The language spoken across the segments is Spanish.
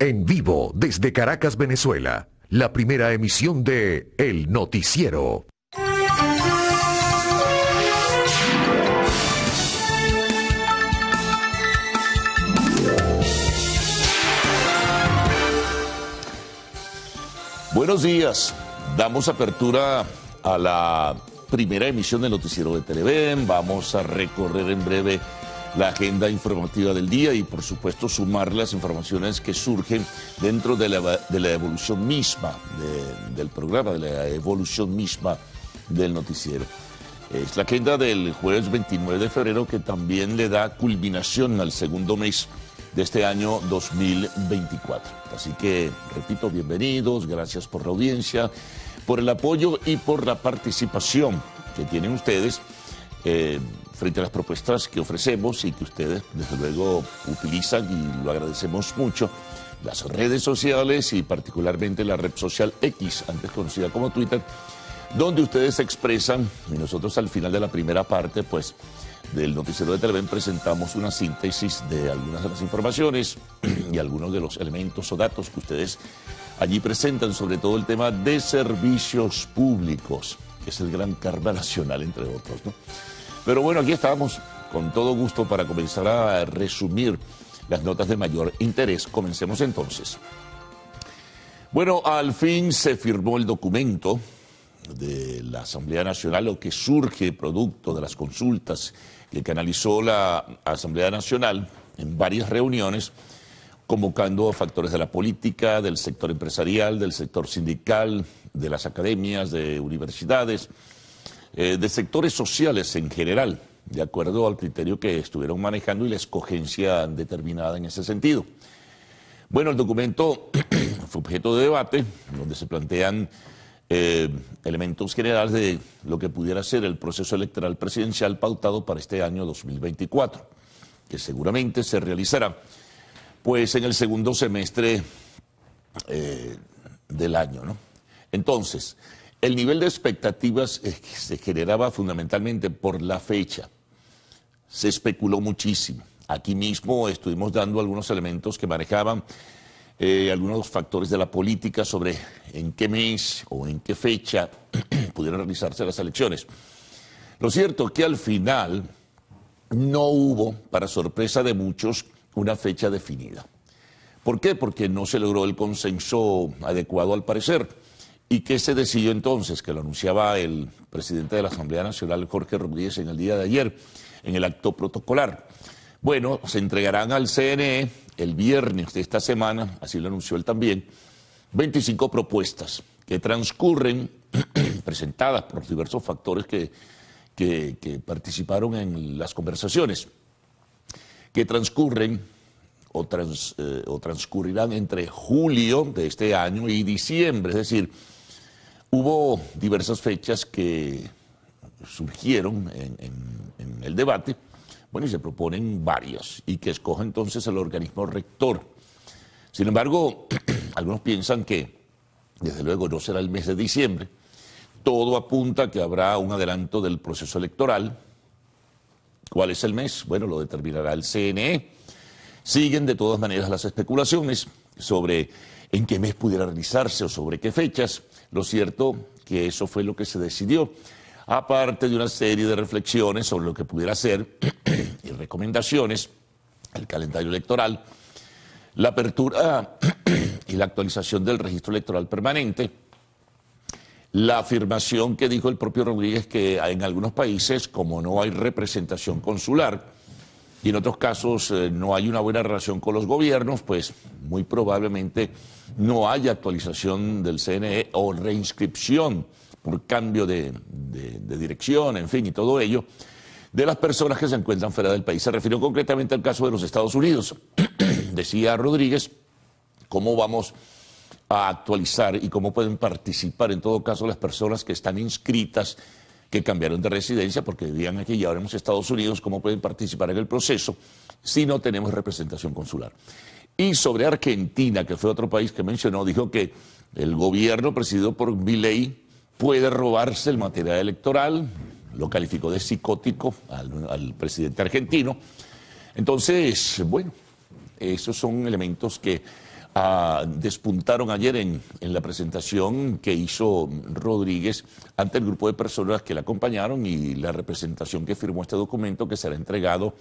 En vivo desde Caracas, Venezuela, la primera emisión de El Noticiero. Buenos días, damos apertura a la primera emisión del Noticiero de Televen, vamos a recorrer en breve la agenda informativa del día y por supuesto sumar las informaciones que surgen dentro de la, de la evolución misma del programa, de la evolución misma del noticiero. Es la agenda del jueves 29 de febrero que también le da culminación al segundo mes de este año 2024. Así que, repito, bienvenidos, gracias por la audiencia, por el apoyo y por la participación que tienen ustedes. Eh, frente a las propuestas que ofrecemos y que ustedes desde luego utilizan y lo agradecemos mucho. Las redes sociales y particularmente la red social X, antes conocida como Twitter, donde ustedes expresan, y nosotros al final de la primera parte, pues, del noticiero de Televen presentamos una síntesis de algunas de las informaciones y algunos de los elementos o datos que ustedes allí presentan, sobre todo el tema de servicios públicos, que es el gran karma nacional, entre otros, ¿no? Pero bueno, aquí estamos con todo gusto para comenzar a resumir las notas de mayor interés. Comencemos entonces. Bueno, al fin se firmó el documento de la Asamblea Nacional, lo que surge producto de las consultas que analizó la Asamblea Nacional en varias reuniones, convocando a factores de la política, del sector empresarial, del sector sindical, de las academias, de universidades, eh, de sectores sociales en general, de acuerdo al criterio que estuvieron manejando y la escogencia determinada en ese sentido. Bueno, el documento fue objeto de debate, donde se plantean eh, elementos generales de lo que pudiera ser el proceso electoral presidencial pautado para este año 2024, que seguramente se realizará pues en el segundo semestre eh, del año. ¿no? Entonces, el nivel de expectativas eh, se generaba fundamentalmente por la fecha. Se especuló muchísimo. Aquí mismo estuvimos dando algunos elementos que manejaban eh, algunos factores de la política sobre en qué mes o en qué fecha pudieran realizarse las elecciones. Lo cierto es que al final no hubo, para sorpresa de muchos, una fecha definida. ¿Por qué? Porque no se logró el consenso adecuado al parecer. ¿Y qué se decidió entonces? Que lo anunciaba el presidente de la Asamblea Nacional, Jorge Rodríguez, en el día de ayer, en el acto protocolar. Bueno, se entregarán al CNE el viernes de esta semana, así lo anunció él también, 25 propuestas que transcurren, presentadas por diversos factores que, que, participaron en las conversaciones, que transcurren o, trans, eh, o transcurrirán entre julio de este año y diciembre, es decir, Hubo diversas fechas que surgieron en, el debate, bueno, y se proponen varias, y que escoja entonces el organismo rector. Sin embargo, algunos piensan que, desde luego, no será el mes de diciembre. Todo apunta que habrá un adelanto del proceso electoral. ¿Cuál es el mes? Bueno, lo determinará el CNE. Siguen de todas maneras las especulaciones sobre en qué mes pudiera realizarse o sobre qué fechas. Lo cierto que eso fue lo que se decidió, aparte de una serie de reflexiones sobre lo que pudiera ser y recomendaciones, el calendario electoral, la apertura y la actualización del registro electoral permanente, la afirmación que dijo el propio Rodríguez que en algunos países, como no hay representación consular, y en otros casos eh, no hay una buena relación con los gobiernos, pues muy probablemente no haya actualización del CNE o reinscripción por cambio de, de dirección, en fin, y todo ello, de las personas que se encuentran fuera del país. Se refirió concretamente al caso de los Estados Unidos. Decía Rodríguez, ¿cómo vamos a actualizar y cómo pueden participar en todo caso las personas que están inscritas? que cambiaron de residencia porque vivían aquí y ahora en Estados Unidos, cómo pueden participar en el proceso si no tenemos representación consular. Y sobre Argentina, que fue otro país que mencionó, dijo que el gobierno presidido por Milei puede robarse el material electoral, lo calificó de psicótico al, al presidente argentino. Entonces, bueno, esos son elementos que Ah, despuntaron ayer en, en, la presentación que hizo Rodríguez ante el grupo de personas que la acompañaron y la representación que firmó este documento que será entregado,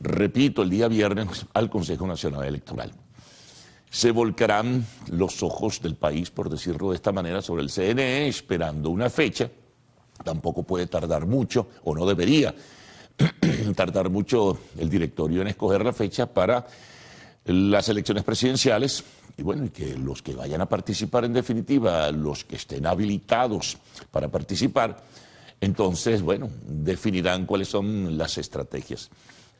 repito, el día viernes al Consejo Nacional Electoral. Se volcarán los ojos del país, por decirlo de esta manera, sobre el CNE, esperando una fecha. Tampoco puede tardar mucho, o no debería tardar mucho el directorio en escoger la fecha para las elecciones presidenciales y bueno, y que los que vayan a participar en definitiva, los que estén habilitados para participar, entonces, bueno, definirán cuáles son las estrategias.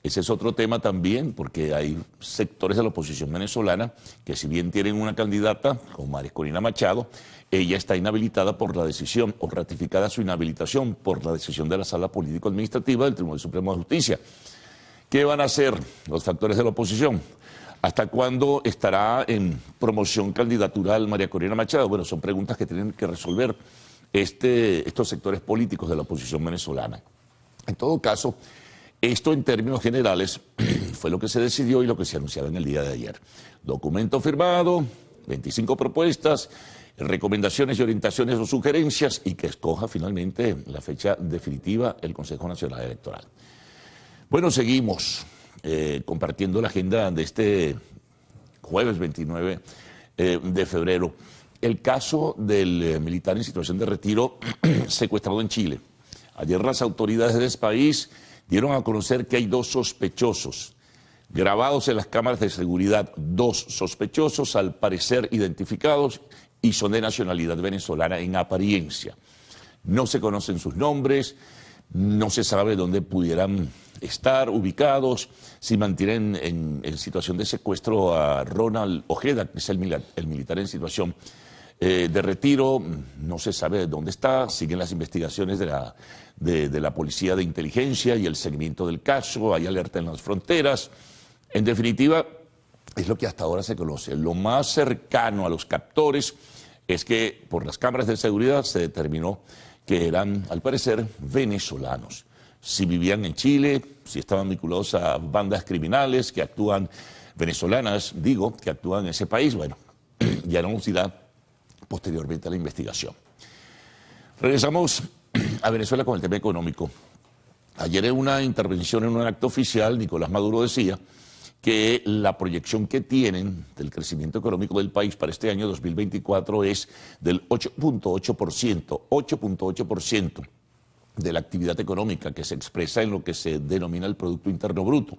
Ese es otro tema también, porque hay sectores de la oposición venezolana que si bien tienen una candidata, como Corina Machado, ella está inhabilitada por la decisión o ratificada su inhabilitación por la decisión de la Sala Político-Administrativa del Tribunal Supremo de Justicia. ¿Qué van a hacer los factores de la oposición? ¿Hasta cuándo estará en promoción candidatural María Corina Machado? Bueno, son preguntas que tienen que resolver este, estos sectores políticos de la oposición venezolana. En todo caso, esto en términos generales fue lo que se decidió y lo que se anunciaba en el día de ayer. Documento firmado, 25 propuestas, recomendaciones y orientaciones o sugerencias y que escoja finalmente la fecha definitiva el Consejo Nacional Electoral. Bueno, seguimos. Eh, compartiendo la agenda de este jueves 29 eh, de febrero. El caso del eh, militar en situación de retiro secuestrado en Chile. Ayer las autoridades de ese país dieron a conocer que hay dos sospechosos grabados en las cámaras de seguridad, dos sospechosos al parecer identificados y son de nacionalidad venezolana en apariencia. No se conocen sus nombres, no se sabe dónde pudieran estar ubicados, si mantienen en, situación de secuestro a Ronald Ojeda, que es el, militar en situación eh, de retiro, no se sabe dónde está, siguen las investigaciones de la, de la Policía de Inteligencia y el seguimiento del caso, hay alerta en las fronteras. En definitiva, es lo que hasta ahora se conoce. Lo más cercano a los captores es que por las cámaras de seguridad se determinó que eran, al parecer, venezolanos si vivían en Chile, si estaban vinculados a bandas criminales que actúan, venezolanas, digo, que actúan en ese país, bueno, ya no irá posteriormente a la investigación. Regresamos a Venezuela con el tema económico. Ayer en una intervención en un acto oficial, Nicolás Maduro decía que la proyección que tienen del crecimiento económico del país para este año 2024 es del 8.8%, 8.8% de la actividad económica que se expresa en lo que se denomina el Producto Interno Bruto.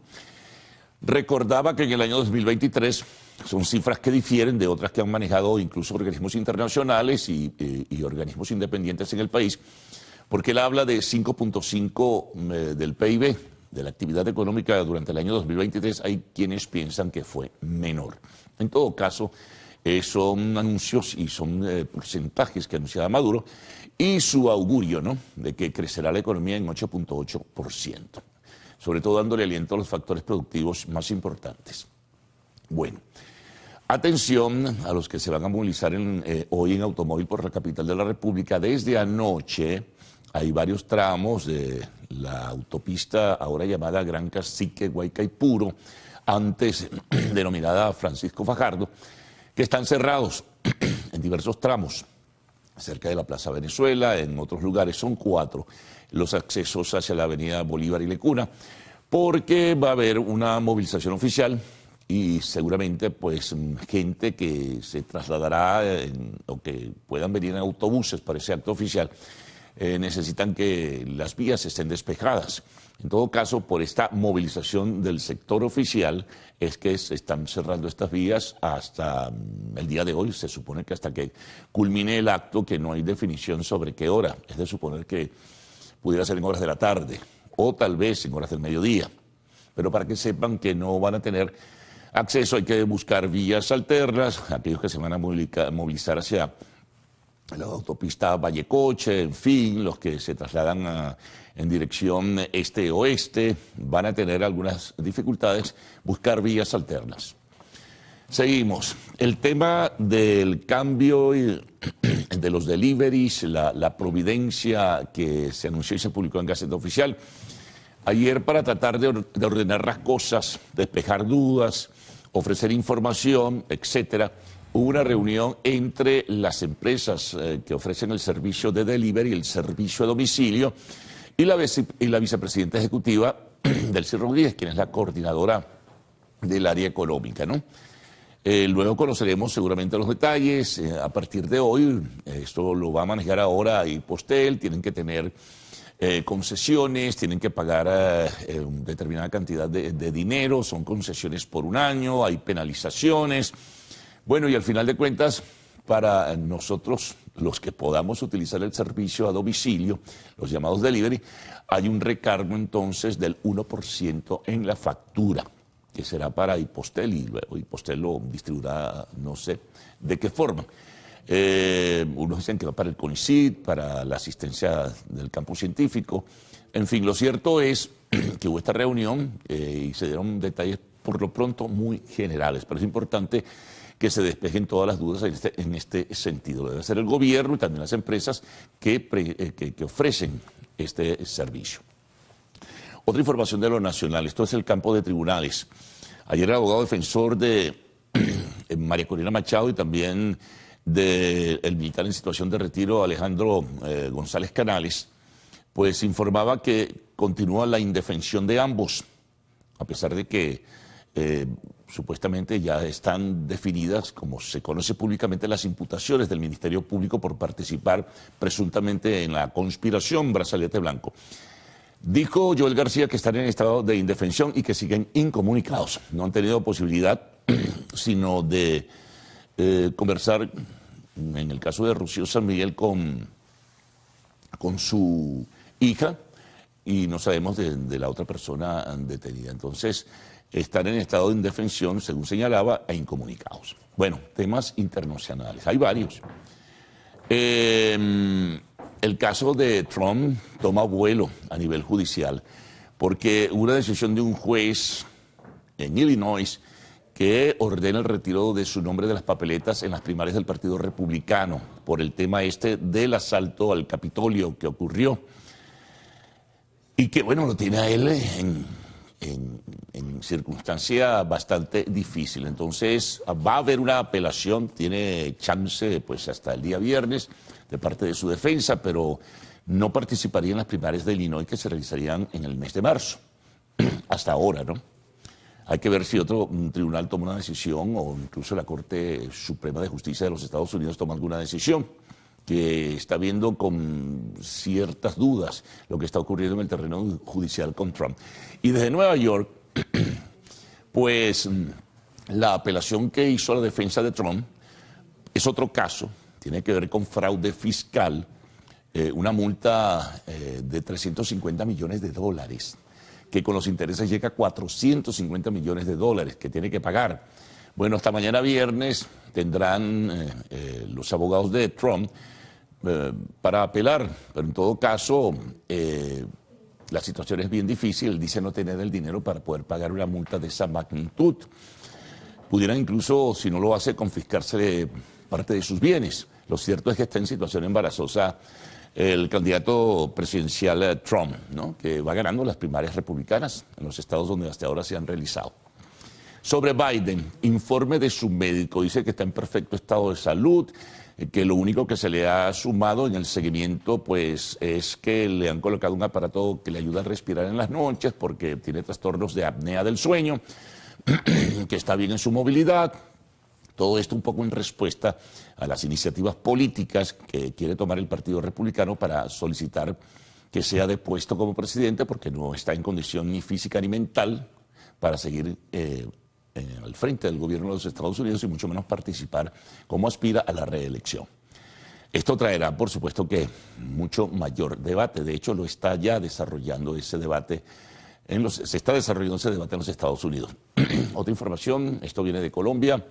Recordaba que en el año 2023 son cifras que difieren de otras que han manejado incluso organismos internacionales y, eh, organismos independientes en el país, porque él habla de 5.5 eh, del PIB, de la actividad económica durante el año 2023. Hay quienes piensan que fue menor. En todo caso, eh, son anuncios y son porcentajes que anunciaba Maduro y su augurio, ¿no? De que crecerá la economía en 8.8%, sobre todo dándole aliento a los factores productivos más importantes. Bueno, atención a los que se van a movilizar eh, hoy en automóvil por la capital de la República. Desde anoche hay varios tramos de la autopista ahora llamada Gran Cacique Guaycaipuro, antes denominada Francisco Fajardo, que están cerrados en diversos tramos cerca de la Plaza Venezuela, en otros lugares son cuatro los accesos hacia la Avenida Bolívar y Lecuna, porque va a haber una movilización oficial y seguramente pues gente que se trasladará o que puedan venir en autobuses para ese acto oficial eh, necesitan que las vías estén despejadas. En todo caso, por esta movilización del sector oficial es que se están cerrando estas vías hasta mm, el día de hoy. Se supone que hasta que culmine el acto, que no hay definición sobre qué hora. Es de suponer que pudiera ser en horas de la tarde o tal vez en horas del mediodía. Pero para que sepan que no van a tener acceso, hay que buscar vías alternas. Aquellos que se van a movilizar hacia la autopista Vallecoche, en fin, los que se trasladan a en dirección este-oeste, van a tener algunas dificultades, buscar vías alternas. Seguimos. El tema del cambio de los deliveries, la, providencia que se anunció y se publicó en Gaceta Oficial. Ayer para tratar de, ordenar las cosas, despejar dudas, ofrecer información, etcétera, hubo una reunión entre las empresas eh, que ofrecen el servicio de delivery, y el servicio de domicilio, y la, vicepresidenta ejecutiva, Delcy Rodríguez, quien es la coordinadora del área económica, ¿no? Eh, luego conoceremos seguramente los detalles. Eh, a partir de hoy, esto lo va a manejar ahora y Postel, tienen que tener eh, concesiones, tienen que pagar una determinada cantidad de, dinero, son concesiones por un año, hay penalizaciones. Bueno, y al final de cuentas, para nosotros los que podamos utilizar el servicio a domicilio, los llamados delivery, hay un recargo entonces del 1% en la factura, que será para Hipostel y luego Hipostel lo distribuirá, no sé de qué forma. Eh, unos dicen que va para el CONICIT, para la asistencia del campo científico. En fin, lo cierto es que hubo esta reunión eh, y se dieron detalles por lo pronto muy generales, pero es importante que se despejen todas las dudas en este, este sentido. debe ser el gobierno y también las empresas eh, que, ofrecen este servicio. Otra información de lo nacional, esto es el campo de tribunales. Ayer el abogado defensor de eh, María Corina Machado y también del militar en situación de retiro Alejandro eh, González Canales, pues informaba que continúa la indefensión de ambos, a pesar de que eh, supuestamente ya están definidas, como se conoce públicamente, las imputaciones del Ministerio Público por participar presuntamente en la conspiración Brazalete Blanco. Dijo Joel García que están en estado de indefensión y que siguen incomunicados. No han tenido posibilidad sino de eh, conversar, en el caso de Rocío San Miguel, con, con su hija y no sabemos de, de la otra persona detenida. Entonces, están en estado de indefensión, según señalaba, e incomunicados. Bueno, temas internacionales, hay varios. Em, el caso de Trump toma vuelo a nivel judicial, porque una decisión de un juez en Illinois que ordena el retiro de su nombre de las papeletas en las primarias del Partido Republicano por el tema este del asalto al Capitolio que ocurrió. Y que bueno, lo tiene a él en en, circunstancia bastante difícil. Entonces va a haber una apelación, tiene chance pues hasta el día viernes de parte de su defensa, pero no participaría en las primarias de Illinois que se realizarían en el mes de marzo, hasta ahora, ¿no? Hay que ver si otro mm, tribunal toma una decisión o incluso la Corte Suprema de Justicia de los Estados Unidos toma alguna decisión que está viendo con ciertas dudas lo que está ocurriendo en el terreno judicial con Trump. Y desde Nueva York, pues mm, la apelación que hizo la defensa de Trump es otro caso, tiene que ver con fraude fiscal, eh, una multa eh, de 350 millones de dólares, que con los intereses llega a 450 millones de dólares que tiene que pagar. Bueno, hasta mañana viernes tendrán eh, los abogados de Trump eh, para apelar, pero en todo caso eh, la situación es bien difícil, dice no tener el dinero para poder pagar una multa de esa magnitud. Pudieran incluso, si no lo hace, confiscarse parte de sus bienes. Lo cierto es que está en situación embarazosa el candidato presidencial eh, Trump, ¿no? que va ganando las primarias republicanas en los estados donde hasta ahora se han realizado. Sobre Biden, informe de su médico, dice que está en perfecto estado de salud, que lo único que se le ha sumado en el seguimiento pues es que le han colocado un aparato que le ayuda a respirar en las noches porque tiene trastornos de apnea del sueño, que está bien en su movilidad. Todo esto un poco en respuesta a las iniciativas políticas que quiere tomar el Partido Republicano para solicitar que sea depuesto como presidente porque no está en condición ni física ni mental para seguir eh, eh, al frente del gobierno de los Estados Unidos y mucho menos participar como aspira a la reelección. Esto traerá, por supuesto, que mucho mayor debate. De hecho, lo está ya desarrollando ese debate. En los, se está desarrollando ese debate en los Estados Unidos. Otra información, esto viene de Colombia.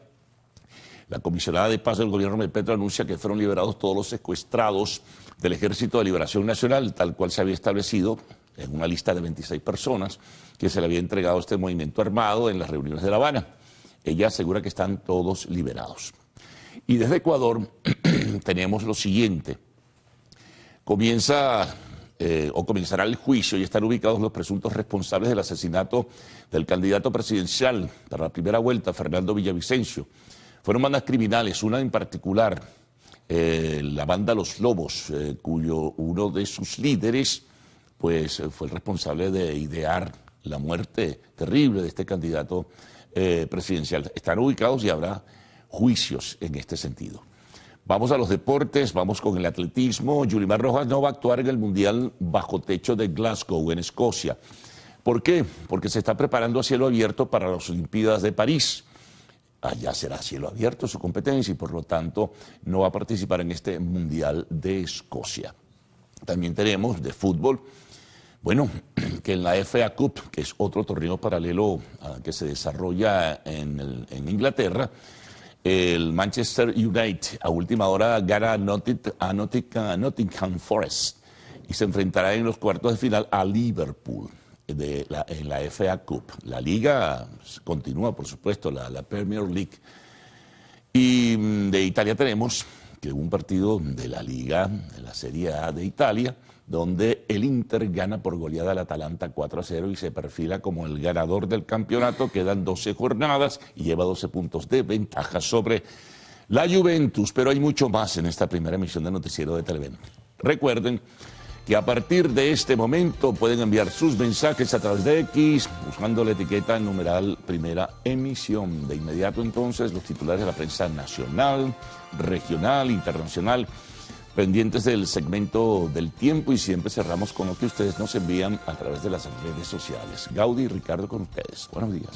La comisionada de paz del gobierno de Petro anuncia que fueron liberados todos los secuestrados del Ejército de Liberación Nacional, tal cual se había establecido en una lista de 26 personas que se le había entregado este movimiento armado en las reuniones de La Habana. Ella asegura que están todos liberados. Y desde Ecuador tenemos lo siguiente. Comienza eh, o comenzará el juicio y están ubicados los presuntos responsables del asesinato del candidato presidencial para la primera vuelta, Fernando Villavicencio. Fueron bandas criminales, una en particular, eh, la banda Los Lobos, eh, cuyo uno de sus líderes pues eh, fue el responsable de idear la muerte terrible de este candidato eh, presidencial. Están ubicados y habrá juicios en este sentido. Vamos a los deportes, vamos con el atletismo. Yulimar Rojas no va a actuar en el Mundial bajo techo de Glasgow, en Escocia. ¿Por qué? Porque se está preparando a cielo abierto para las Olimpíadas de París. Allá será cielo abierto su competencia y por lo tanto no va a participar en este Mundial de Escocia. También tenemos de fútbol bueno, que en la FA Cup, que es otro torneo paralelo ah, que se desarrolla en, Inglaterra, el Manchester United a última hora gana a Nottingham Forest y se enfrentará en los cuartos de final a Liverpool en la FA Cup. La liga pues, continúa, por supuesto, la, la Premier League. Y mm, de Italia tenemos que un partido de la liga, de la Serie A de Italia, donde el Inter gana por goleada al Atalanta 4 a 0 y se perfila como el ganador del campeonato. Quedan 12 jornadas y lleva 12 puntos de ventaja sobre la Juventus. Pero hay mucho más en esta primera emisión de Noticiero de Televen. Recuerden que a partir de este momento pueden enviar sus mensajes a través de X buscando la etiqueta numeral primera emisión. De inmediato entonces los titulares de la prensa nacional, regional, internacional pendientes del segmento del tiempo y siempre cerramos con lo que ustedes nos envían a través de las redes sociales. Gaudi y Ricardo con ustedes. Buenos días.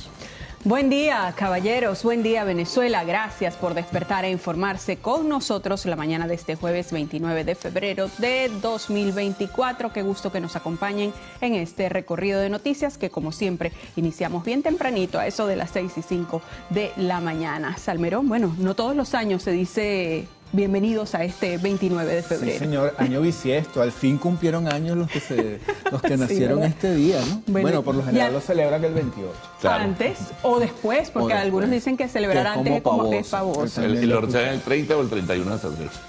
Buen día, caballeros. Buen día, Venezuela. Gracias por despertar e informarse con nosotros la mañana de este jueves 29 de febrero de 2024. Qué gusto que nos acompañen en este recorrido de noticias que, como siempre, iniciamos bien tempranito, a eso de las 6 y 5 de la mañana. Salmerón, bueno, no todos los años se dice Bienvenidos a este 29 de febrero. Sí, señor, año bisiesto. Al fin cumplieron años los que, se, los que nacieron este día, ¿no? Bueno, por lo general lo celebran el 28. Antes o después, porque algunos dicen que celebrar antes es como, es pavoso. El, 30 o el 31 de febrero.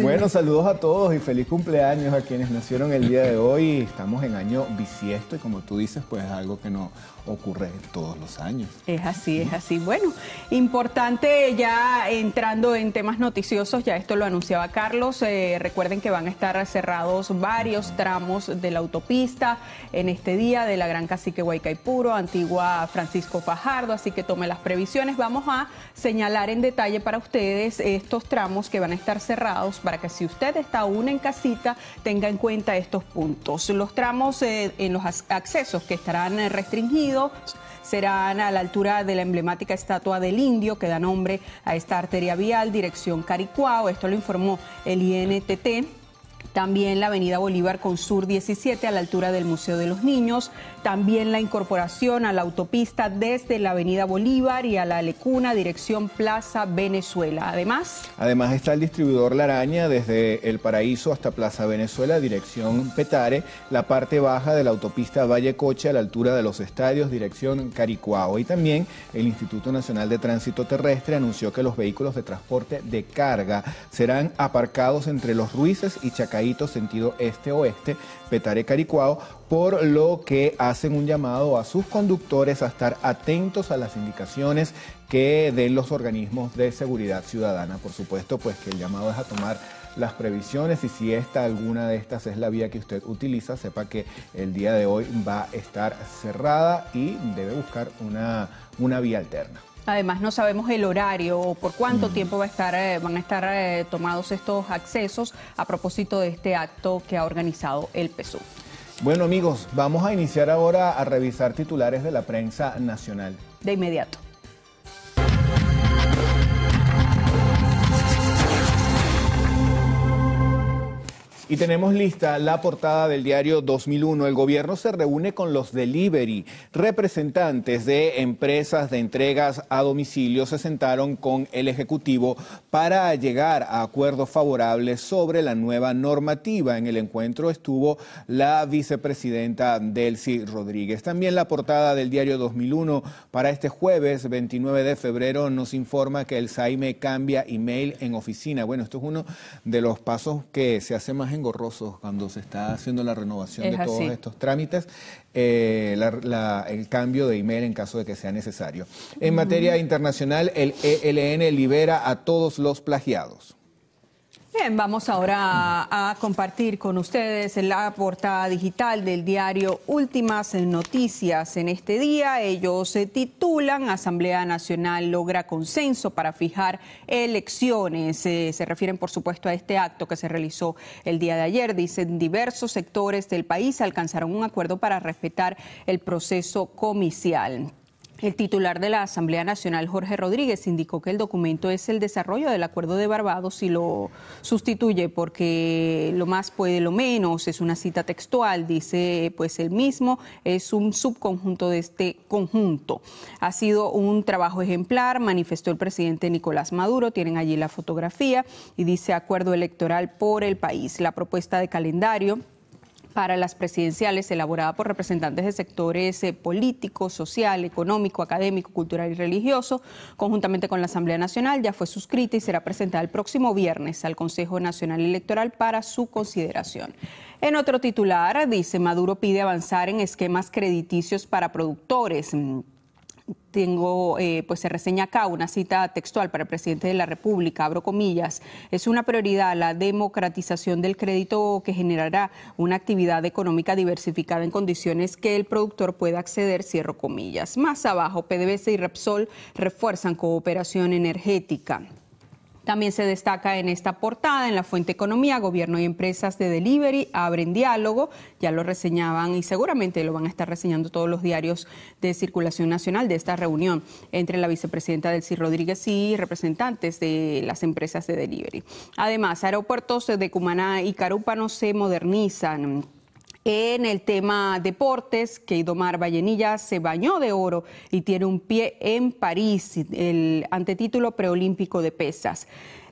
Bueno, saludos a todos y feliz cumpleaños a quienes nacieron el día de hoy. Estamos en año bisiesto y como tú dices, pues algo que no ocurre todos los años. Es así, es así. Bueno, importante ya entrando en temas noticiosos, ya esto lo anunciaba Carlos, eh, recuerden que van a estar cerrados varios tramos de la autopista en este día de la Gran Cacique Huaycaipuro, antigua Francisco Fajardo, así que tome las previsiones. Vamos a señalar en detalle para ustedes estos tramos que van a estar cerrados para que si usted está aún en casita tenga en cuenta estos puntos. Los tramos eh, en los accesos que estarán eh, restringidos serán a la altura de la emblemática estatua del indio que da nombre a esta arteria vial, dirección Caricuao. Esto lo informó el INTT también la Avenida Bolívar con Sur 17 a la altura del Museo de los Niños, también la incorporación a la autopista desde la Avenida Bolívar y a la Lecuna, dirección Plaza Venezuela. Además... Además está el distribuidor La Araña desde El Paraíso hasta Plaza Venezuela, dirección Petare, la parte baja de la autopista Valle a la altura de los estadios, dirección Caricuao. Y también el Instituto Nacional de Tránsito Terrestre anunció que los vehículos de transporte de carga serán aparcados entre los Ruices y Chacarita sentido este-oeste, Petare Caricuao, por lo que hacen un llamado a sus conductores a estar atentos a las indicaciones que den los organismos de seguridad ciudadana. Por supuesto, pues que el llamado es a tomar las previsiones y si esta alguna de estas es la vía que usted utiliza, sepa que el día de hoy va a estar cerrada y debe buscar una, una vía alterna. Además, no sabemos el horario o por cuánto mm. tiempo eh, van a estar eh, tomados estos accesos a propósito de este acto que ha organizado el PSU. Bueno amigos, vamos a iniciar ahora a revisar titulares de la prensa nacional. De inmediato. Y tenemos lista la portada del diario 2001. El gobierno se reúne con los delivery. Representantes de empresas de entregas a domicilio se sentaron con el Ejecutivo para llegar a acuerdos favorables sobre la nueva normativa. En el encuentro estuvo la vicepresidenta Delcy Rodríguez. También la portada del diario 2001 para este jueves 29 de febrero nos informa que el SAIME cambia email en oficina. Bueno, esto es uno de los pasos que se hace más en engorrosos cuando se está haciendo la renovación de todos estos trámites, eh, el cambio de email en caso de que sea necesario. En materia internacional, el ELN libera a todos los plagiados. Bien, vamos ahora a, compartir con ustedes la portada digital del diario Últimas Noticias en este día. Ellos se titulan Asamblea Nacional logra consenso para fijar elecciones. Eh, se refieren, por supuesto, a este acto que se realizó el día de ayer. Dicen, diversos sectores del país alcanzaron un acuerdo para respetar el proceso comicial. El titular de la Asamblea Nacional, Jorge Rodríguez, indicó que el documento es el desarrollo del acuerdo de Barbados y lo sustituye porque lo más puede lo menos, es una cita textual, dice pues el mismo, es un subconjunto de este conjunto. Ha sido un trabajo ejemplar, manifestó el presidente Nicolás Maduro, tienen allí la fotografía y dice acuerdo electoral por el país. La propuesta de calendario para las presidenciales elaborada por representantes de sectores eh, político, social, económico, académico, cultural y religioso, conjuntamente con la Asamblea Nacional, ya fue suscrita y será presentada el próximo viernes al Consejo Nacional Electoral para su consideración. En otro titular, dice Maduro pide avanzar en esquemas crediticios para productores tengo, eh, pues se reseña acá una cita textual para el presidente de la República, abro comillas, es una prioridad la democratización del crédito que generará una actividad económica diversificada en condiciones que el productor pueda acceder, cierro comillas. Más abajo, PDVSA y Repsol refuerzan cooperación energética. También se destaca en esta portada, en la fuente economía, gobierno y empresas de delivery abren diálogo, ya lo reseñaban y seguramente lo van a estar reseñando todos los diarios de circulación nacional de esta reunión entre la vicepresidenta Delcy Rodríguez y representantes de las empresas de delivery. Además, aeropuertos de Cumaná y Carúpano se modernizan. En el tema deportes, Keidomar Vallenilla se bañó de oro y tiene un pie en París, el antetítulo preolímpico de pesas.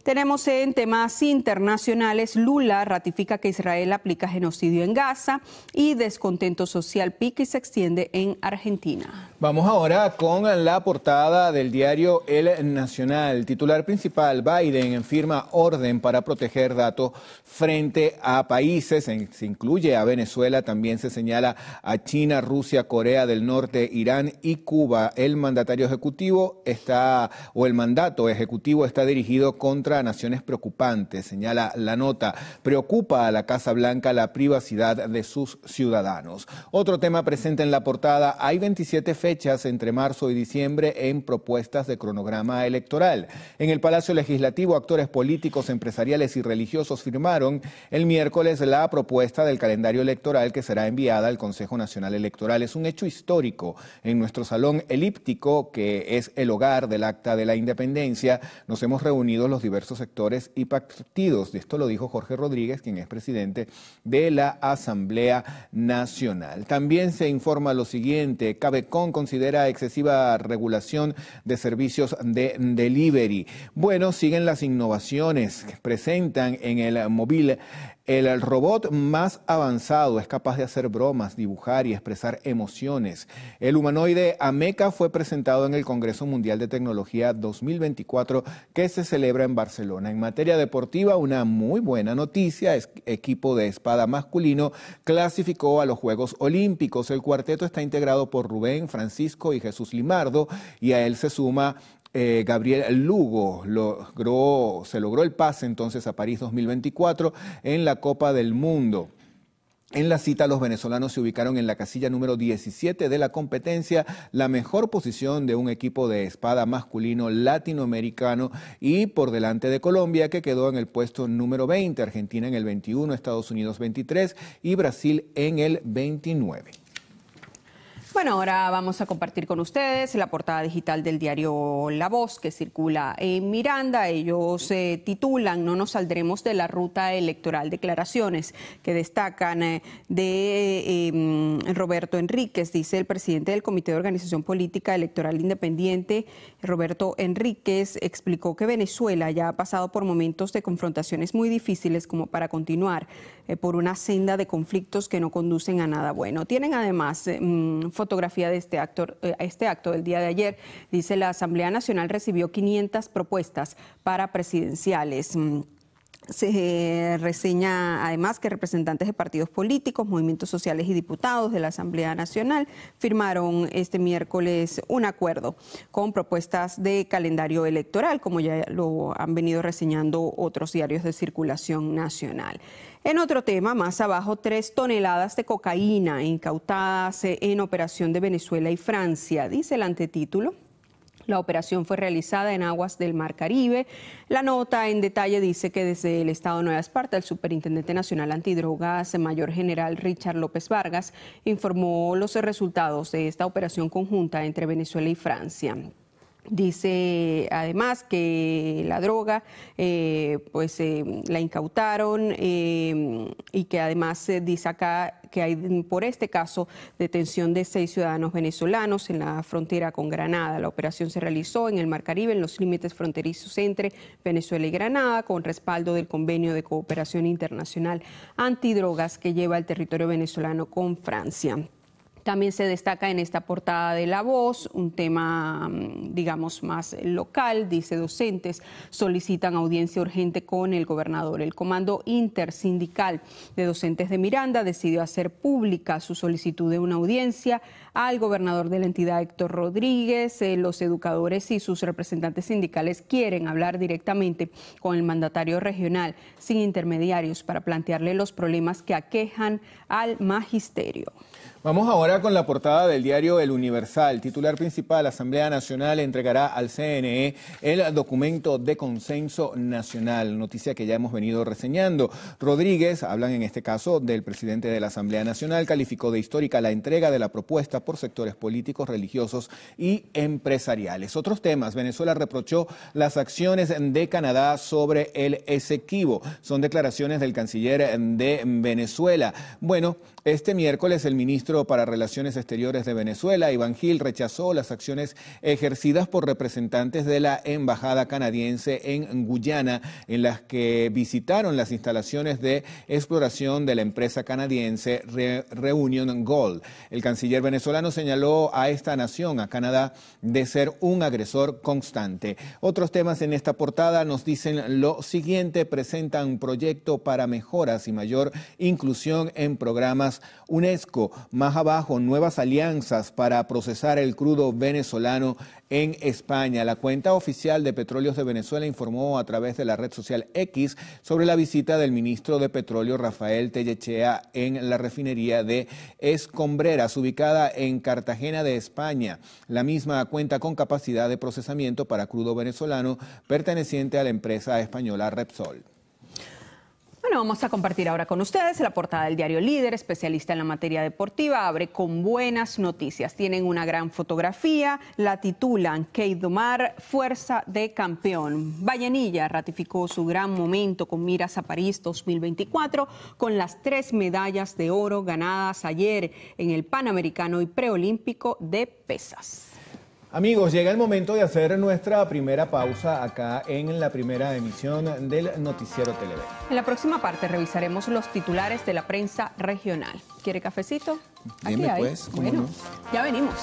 Tenemos en temas internacionales, Lula ratifica que Israel aplica genocidio en Gaza y descontento social pique y se extiende en Argentina. Vamos ahora con la portada del diario El Nacional. Titular principal, Biden en firma orden para proteger datos frente a países, se incluye a Venezuela, también se señala a China, Rusia, Corea del Norte, Irán y Cuba. El mandatario ejecutivo está, o el mandato ejecutivo está dirigido contra a naciones preocupantes, señala la nota. Preocupa a la Casa Blanca la privacidad de sus ciudadanos. Otro tema presente en la portada, hay 27 fechas entre marzo y diciembre en propuestas de cronograma electoral. En el Palacio Legislativo, actores políticos, empresariales y religiosos firmaron el miércoles la propuesta del calendario electoral que será enviada al Consejo Nacional Electoral. Es un hecho histórico. En nuestro salón elíptico, que es el hogar del Acta de la Independencia, nos hemos reunido los diversos sectores y partidos. Esto lo dijo Jorge Rodríguez, quien es presidente de la Asamblea Nacional. También se informa lo siguiente, Cabecon considera excesiva regulación de servicios de delivery. Bueno, siguen las innovaciones que presentan en el móvil el robot más avanzado es capaz de hacer bromas, dibujar y expresar emociones. El humanoide Ameca fue presentado en el Congreso Mundial de Tecnología 2024 que se celebra en Barcelona. En materia deportiva, una muy buena noticia, equipo de espada masculino clasificó a los Juegos Olímpicos. El cuarteto está integrado por Rubén, Francisco y Jesús Limardo y a él se suma eh, Gabriel Lugo logró, se logró el pase entonces a París 2024 en la Copa del Mundo. En la cita, los venezolanos se ubicaron en la casilla número 17 de la competencia, la mejor posición de un equipo de espada masculino latinoamericano y por delante de Colombia, que quedó en el puesto número 20, Argentina en el 21, Estados Unidos 23 y Brasil en el 29. Bueno, ahora vamos a compartir con ustedes la portada digital del diario La Voz que circula en Miranda. Ellos se eh, titulan No nos saldremos de la ruta electoral. Declaraciones que destacan eh, de em, Roberto Enríquez, dice el presidente del Comité de Organización Política Electoral Independiente, Roberto Enríquez, explicó que Venezuela ya ha pasado por momentos de confrontaciones muy difíciles como para continuar eh, por una senda de conflictos que no conducen a nada bueno. Tienen además eh, mm, fotografía de este acto, eh, este acto del día de ayer. Dice, la Asamblea Nacional recibió 500 propuestas para presidenciales. Mm, se reseña además que representantes de partidos políticos, movimientos sociales y diputados de la Asamblea Nacional firmaron este miércoles un acuerdo con propuestas de calendario electoral, como ya lo han venido reseñando otros diarios de circulación nacional. En otro tema, más abajo, tres toneladas de cocaína incautadas en operación de Venezuela y Francia, dice el antetítulo la operación fue realizada en aguas del Mar Caribe. La nota en detalle dice que desde el Estado de Nueva Esparta, el Superintendente Nacional Antidrogas, Mayor General Richard López Vargas, informó los resultados de esta operación conjunta entre Venezuela y Francia. Dice además que la droga, eh, pues eh, la incautaron eh, y que además dice acá que hay por este caso detención de seis ciudadanos venezolanos en la frontera con Granada. La operación se realizó en el Mar Caribe, en los límites fronterizos entre Venezuela y Granada, con respaldo del Convenio de Cooperación Internacional Antidrogas que lleva el territorio venezolano con Francia. También se destaca en esta portada de La Voz un tema, mm, digamos, más local. Dice docentes solicitan audiencia urgente con el gobernador. El Comando Intersindical de Docentes de Miranda decidió hacer pública su solicitud de una audiencia al gobernador de la entidad, Héctor Rodríguez. Eh, los educadores y sus representantes sindicales quieren hablar directamente con el mandatario regional sin intermediarios para plantearle los problemas que aquejan al magisterio. Vamos ahora con la portada del diario El Universal. Titular principal, Asamblea Nacional entregará al CNE el documento de consenso nacional, noticia que ya hemos venido reseñando. Rodríguez, hablan en este caso del presidente de la Asamblea Nacional, calificó de histórica la entrega de la propuesta por sectores políticos, religiosos y empresariales. Otros temas, Venezuela reprochó las acciones de Canadá sobre el Esequibo. Son declaraciones del canciller de Venezuela. Bueno, este miércoles el ministro para Relaciones Exteriores de Venezuela, Iván Gil, rechazó las acciones ejercidas por representantes de la Embajada canadiense en Guyana, en las que visitaron las instalaciones de exploración de la empresa canadiense Reunion Gold. El canciller venezolano señaló a esta nación, a Canadá, de ser un agresor constante. Otros temas en esta portada nos dicen lo siguiente, presentan un proyecto para mejoras y mayor inclusión en programas UNESCO. Más abajo, nuevas alianzas para procesar el crudo venezolano en España. La cuenta oficial de Petróleos de Venezuela informó a través de la red social X sobre la visita del ministro de Petróleo Rafael Tellechea en la refinería de Escombreras, ubicada en Cartagena de España. La misma cuenta con capacidad de procesamiento para crudo venezolano perteneciente a la empresa española Repsol. Bueno, vamos a compartir ahora con ustedes la portada del diario Líder, especialista en la materia deportiva, abre con buenas noticias. Tienen una gran fotografía, la titulan Kate Domar, Fuerza de Campeón. Vallenilla ratificó su gran momento con miras a París 2024 con las tres medallas de oro ganadas ayer en el Panamericano y Preolímpico de Pesas. Amigos, llega el momento de hacer nuestra primera pausa acá en la primera emisión del Noticiero Televen. En la próxima parte revisaremos los titulares de la prensa regional. ¿Quiere cafecito? Aquí hay. Pues, bueno, ya venimos.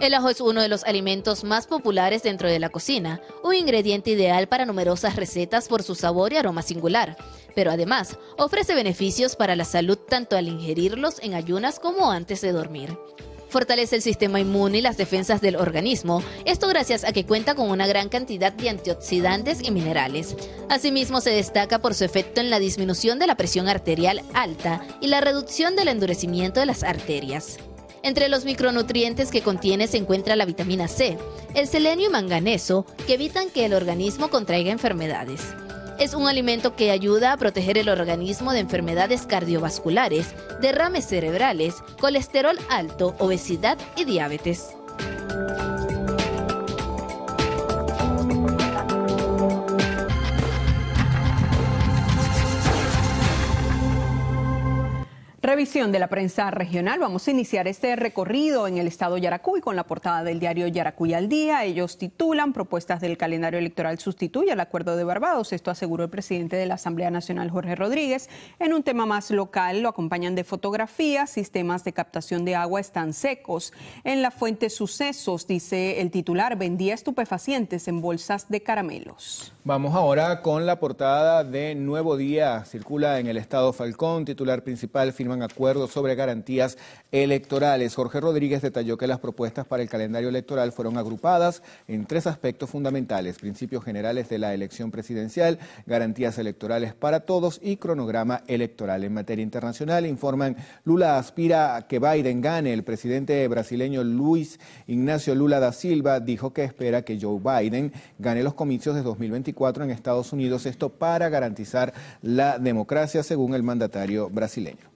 El ajo es uno de los alimentos más populares dentro de la cocina, un ingrediente ideal para numerosas recetas por su sabor y aroma singular, pero además ofrece beneficios para la salud tanto al ingerirlos en ayunas como antes de dormir. Fortalece el sistema inmune y las defensas del organismo, esto gracias a que cuenta con una gran cantidad de antioxidantes y minerales. Asimismo, se destaca por su efecto en la disminución de la presión arterial alta y la reducción del endurecimiento de las arterias. Entre los micronutrientes que contiene se encuentra la vitamina C, el selenio y manganeso, que evitan que el organismo contraiga enfermedades. Es un alimento que ayuda a proteger el organismo de enfermedades cardiovasculares, derrames cerebrales, colesterol alto, obesidad y diabetes. Revisión de la prensa regional. Vamos a iniciar este recorrido en el estado Yaracuy con la portada del diario Yaracuy al día. Ellos titulan Propuestas del calendario electoral sustituye al acuerdo de Barbados. Esto aseguró el presidente de la Asamblea Nacional, Jorge Rodríguez. En un tema más local, lo acompañan de fotografías. Sistemas de captación de agua están secos. En la fuente Sucesos, dice el titular, vendía estupefacientes en bolsas de caramelos. Vamos ahora con la portada de Nuevo Día. Circula en el estado Falcón, titular principal, firman acuerdo acuerdos sobre garantías electorales. Jorge Rodríguez detalló que las propuestas para el calendario electoral fueron agrupadas en tres aspectos fundamentales, principios generales de la elección presidencial, garantías electorales para todos y cronograma electoral. En materia internacional, informan, Lula aspira a que Biden gane. El presidente brasileño Luis Ignacio Lula da Silva dijo que espera que Joe Biden gane los comicios de 2024 en Estados Unidos, esto para garantizar la democracia, según el mandatario brasileño.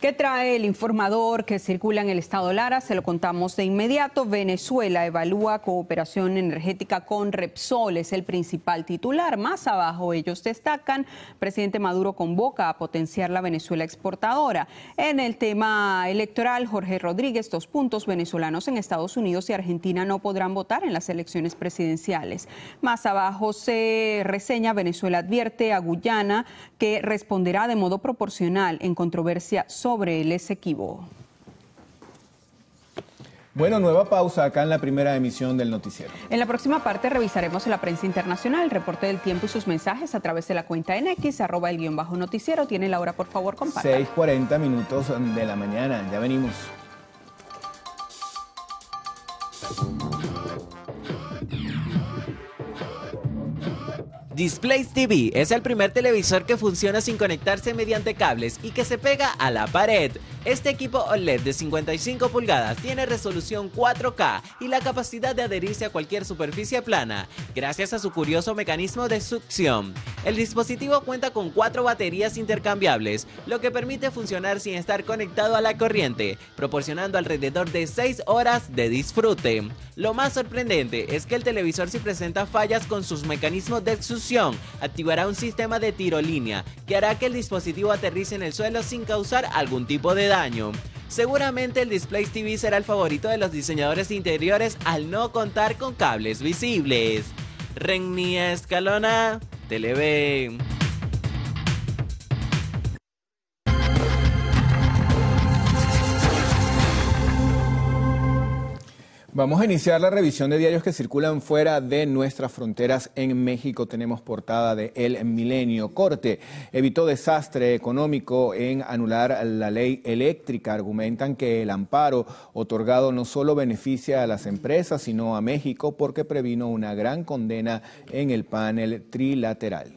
¿Qué trae el informador que circula en el estado Lara? Se lo contamos de inmediato. Venezuela evalúa cooperación energética con Repsol, es el principal titular. Más abajo ellos destacan, presidente Maduro convoca a potenciar la Venezuela exportadora. En el tema electoral, Jorge Rodríguez, dos puntos, venezolanos en Estados Unidos y Argentina no podrán votar en las elecciones presidenciales. Más abajo se reseña, Venezuela advierte a Guyana que responderá de modo proporcional en controversia sobre sobre el Esequibo. Bueno, nueva pausa acá en la primera emisión del noticiero. En la próxima parte revisaremos la prensa internacional, el reporte del tiempo y sus mensajes a través de la cuenta en X, arroba el guión bajo noticiero. Tiene la hora, por favor, comparta. 6.40 minutos de la mañana. Ya venimos. Displays TV es el primer televisor que funciona sin conectarse mediante cables y que se pega a la pared. Este equipo OLED de 55 pulgadas tiene resolución 4K y la capacidad de adherirse a cualquier superficie plana, gracias a su curioso mecanismo de succión. El dispositivo cuenta con cuatro baterías intercambiables, lo que permite funcionar sin estar conectado a la corriente, proporcionando alrededor de 6 horas de disfrute. Lo más sorprendente es que el televisor si presenta fallas con sus mecanismos de succión activará un sistema de línea que hará que el dispositivo aterrice en el suelo sin causar algún tipo de daño. Seguramente el Display TV será el favorito de los diseñadores interiores al no contar con cables visibles. Rennie Escalona, Televen. Vamos a iniciar la revisión de diarios que circulan fuera de nuestras fronteras. En México tenemos portada de El Milenio. Corte evitó desastre económico en anular la ley eléctrica. Argumentan que el amparo otorgado no solo beneficia a las empresas, sino a México porque previno una gran condena en el panel trilateral.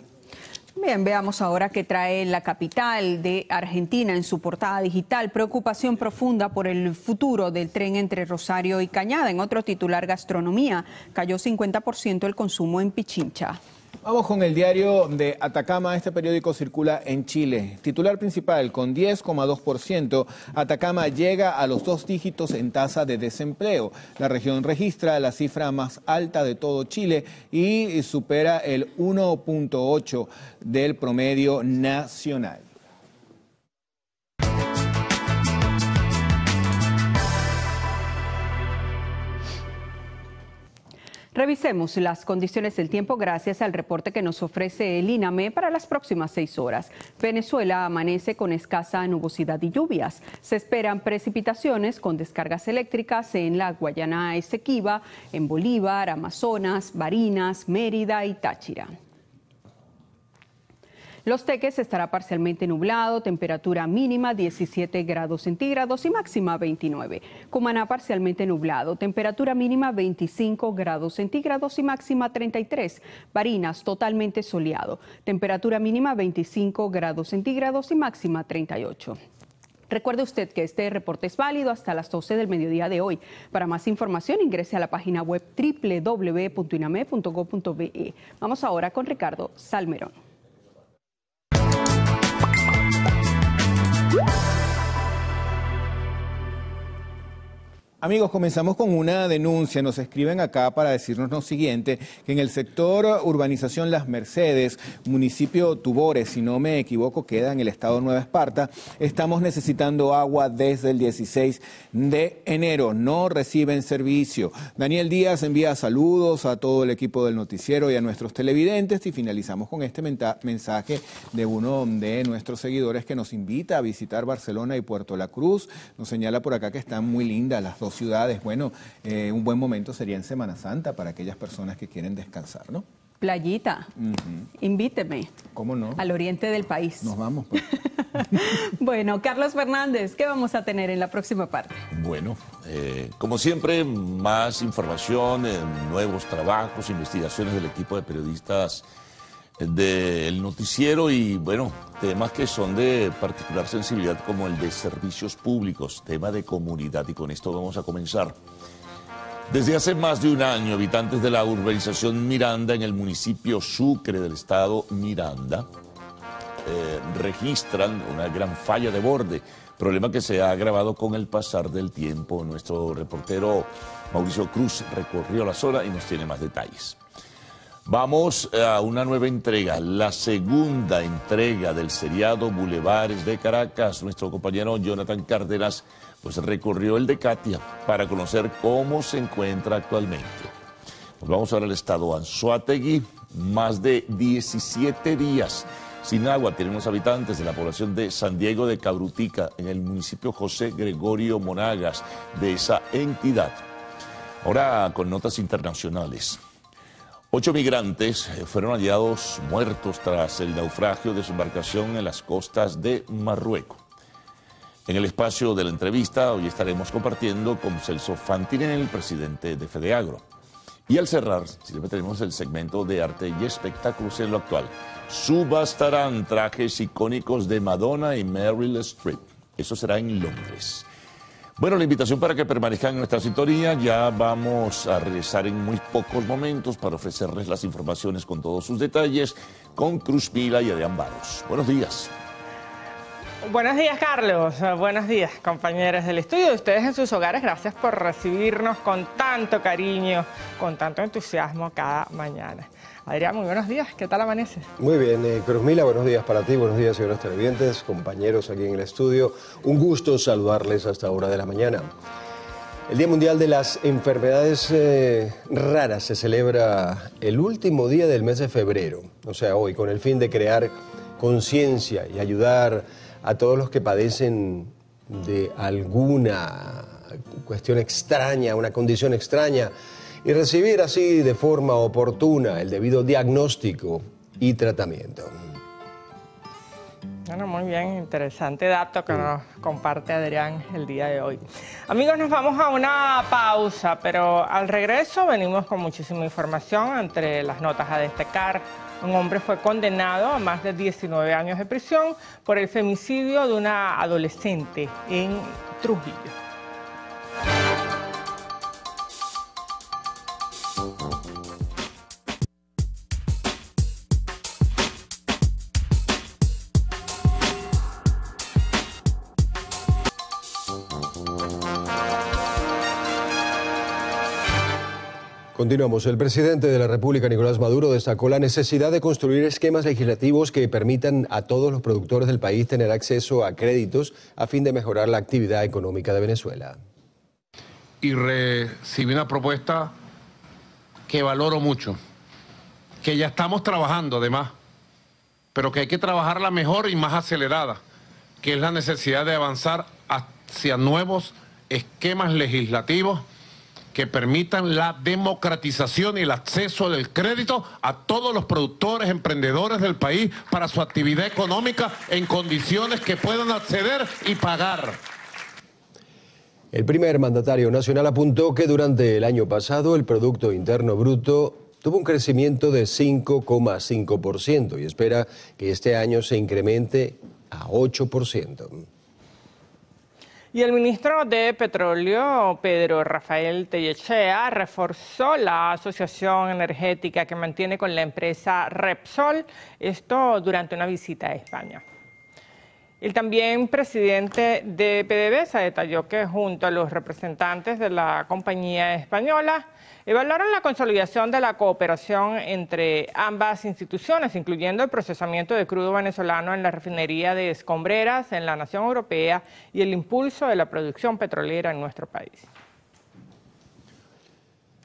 Bien, veamos ahora qué trae la capital de Argentina en su portada digital. Preocupación profunda por el futuro del tren entre Rosario y Cañada. En otro titular, gastronomía. Cayó 50% el consumo en Pichincha. Vamos con el diario de Atacama. Este periódico circula en Chile. Titular principal con 10,2%. Atacama llega a los dos dígitos en tasa de desempleo. La región registra la cifra más alta de todo Chile y supera el 1.8 del promedio nacional. Revisemos las condiciones del tiempo gracias al reporte que nos ofrece el INAME para las próximas seis horas. Venezuela amanece con escasa nubosidad y lluvias. Se esperan precipitaciones con descargas eléctricas en la Guayana Esequiba, en Bolívar, Amazonas, Barinas, Mérida y Táchira. Los Teques estará parcialmente nublado, temperatura mínima 17 grados centígrados y máxima 29. Cumaná parcialmente nublado, temperatura mínima 25 grados centígrados y máxima 33. Barinas totalmente soleado, temperatura mínima 25 grados centígrados y máxima 38. Recuerde usted que este reporte es válido hasta las 12 del mediodía de hoy. Para más información ingrese a la página web www.iname.gov.be. Vamos ahora con Ricardo Salmerón. Woo! Amigos, comenzamos con una denuncia. Nos escriben acá para decirnos lo siguiente, que en el sector urbanización Las Mercedes, municipio Tubores, si no me equivoco, queda en el estado Nueva Esparta, estamos necesitando agua desde el 16 de enero. No reciben servicio. Daniel Díaz envía saludos a todo el equipo del noticiero y a nuestros televidentes y finalizamos con este mensaje de uno de nuestros seguidores que nos invita a visitar Barcelona y Puerto La Cruz. Nos señala por acá que están muy lindas las dos ciudades, bueno, eh, un buen momento sería en Semana Santa para aquellas personas que quieren descansar, ¿no? Playita, invíteme. ¿Cómo no? Al oriente del país. Nos vamos. Pues. bueno, Carlos Fernández, ¿qué vamos a tener en la próxima parte? Bueno, eh, como siempre, más información, nuevos trabajos, investigaciones del equipo de periodistas del noticiero y bueno, temas que son de particular sensibilidad como el de servicios públicos, tema de comunidad y con esto vamos a comenzar. Desde hace más de un año, habitantes de la urbanización Miranda en el municipio Sucre del estado Miranda eh, registran una gran falla de borde, problema que se ha agravado con el pasar del tiempo. Nuestro reportero Mauricio Cruz recorrió la zona y nos tiene más detalles. Vamos eh, a una nueva entrega, la segunda entrega del seriado Bulevares de Caracas. Nuestro compañero Jonathan Cárdenas pues recorrió el de Katia para conocer cómo se encuentra actualmente. Nos vamos ahora al estado Anzuategui, más de 17 días sin agua Tenemos habitantes de la población de San Diego de Cabrutica, en el municipio José Gregorio Monagas, de esa entidad. Ahora con notas internacionales. Ocho migrantes eh, fueron hallados muertos tras el naufragio de su embarcación en las costas de Marruecos. En el espacio de la entrevista hoy estaremos compartiendo con Celso el presidente de Fedeagro. Y al cerrar, siempre tenemos el segmento de arte y espectáculos en lo actual. Subastarán trajes icónicos de Madonna y Meryl Streep. Eso será en Londres. Bueno, la invitación para que permanezcan en nuestra sintonía. Ya vamos a regresar en muy pocos momentos para ofrecerles las informaciones con todos sus detalles con Cruz Pila y Adrián Barros. Buenos días. Buenos días, Carlos. Buenos días, compañeros del estudio. Ustedes en sus hogares, gracias por recibirnos con tanto cariño, con tanto entusiasmo cada mañana. Adrián, muy buenos días. ¿Qué tal amanece? Muy bien, eh, Cruzmila, buenos días para ti, buenos días, señores televidentes, compañeros aquí en el estudio. Un gusto saludarles hasta hora de la mañana. El Día Mundial de las Enfermedades eh, Raras se celebra el último día del mes de febrero, o sea, hoy, con el fin de crear conciencia y ayudar a todos los que padecen de alguna cuestión extraña, una condición extraña y recibir así de forma oportuna el debido diagnóstico y tratamiento. Bueno, muy bien, interesante dato que nos comparte Adrián el día de hoy. Amigos, nos vamos a una pausa, pero al regreso venimos con muchísima información entre las notas a destacar. Un hombre fue condenado a más de 19 años de prisión por el femicidio de una adolescente en Trujillo. Continuamos. El presidente de la República, Nicolás Maduro, destacó la necesidad de construir esquemas legislativos que permitan a todos los productores del país tener acceso a créditos a fin de mejorar la actividad económica de Venezuela. Y recibí una propuesta que valoro mucho, que ya estamos trabajando además, pero que hay que trabajarla mejor y más acelerada, que es la necesidad de avanzar hacia nuevos esquemas legislativos que permitan la democratización y el acceso del crédito a todos los productores, emprendedores del país para su actividad económica en condiciones que puedan acceder y pagar. El primer mandatario nacional apuntó que durante el año pasado el Producto Interno Bruto tuvo un crecimiento de 5,5% y espera que este año se incremente a 8%. Y el ministro de Petróleo, Pedro Rafael Tellechea, reforzó la asociación energética que mantiene con la empresa Repsol, esto durante una visita a España. El también presidente de PDVSA detalló que junto a los representantes de la compañía española Evaluaron la consolidación de la cooperación entre ambas instituciones, incluyendo el procesamiento de crudo venezolano en la refinería de Escombreras en la Nación Europea y el impulso de la producción petrolera en nuestro país.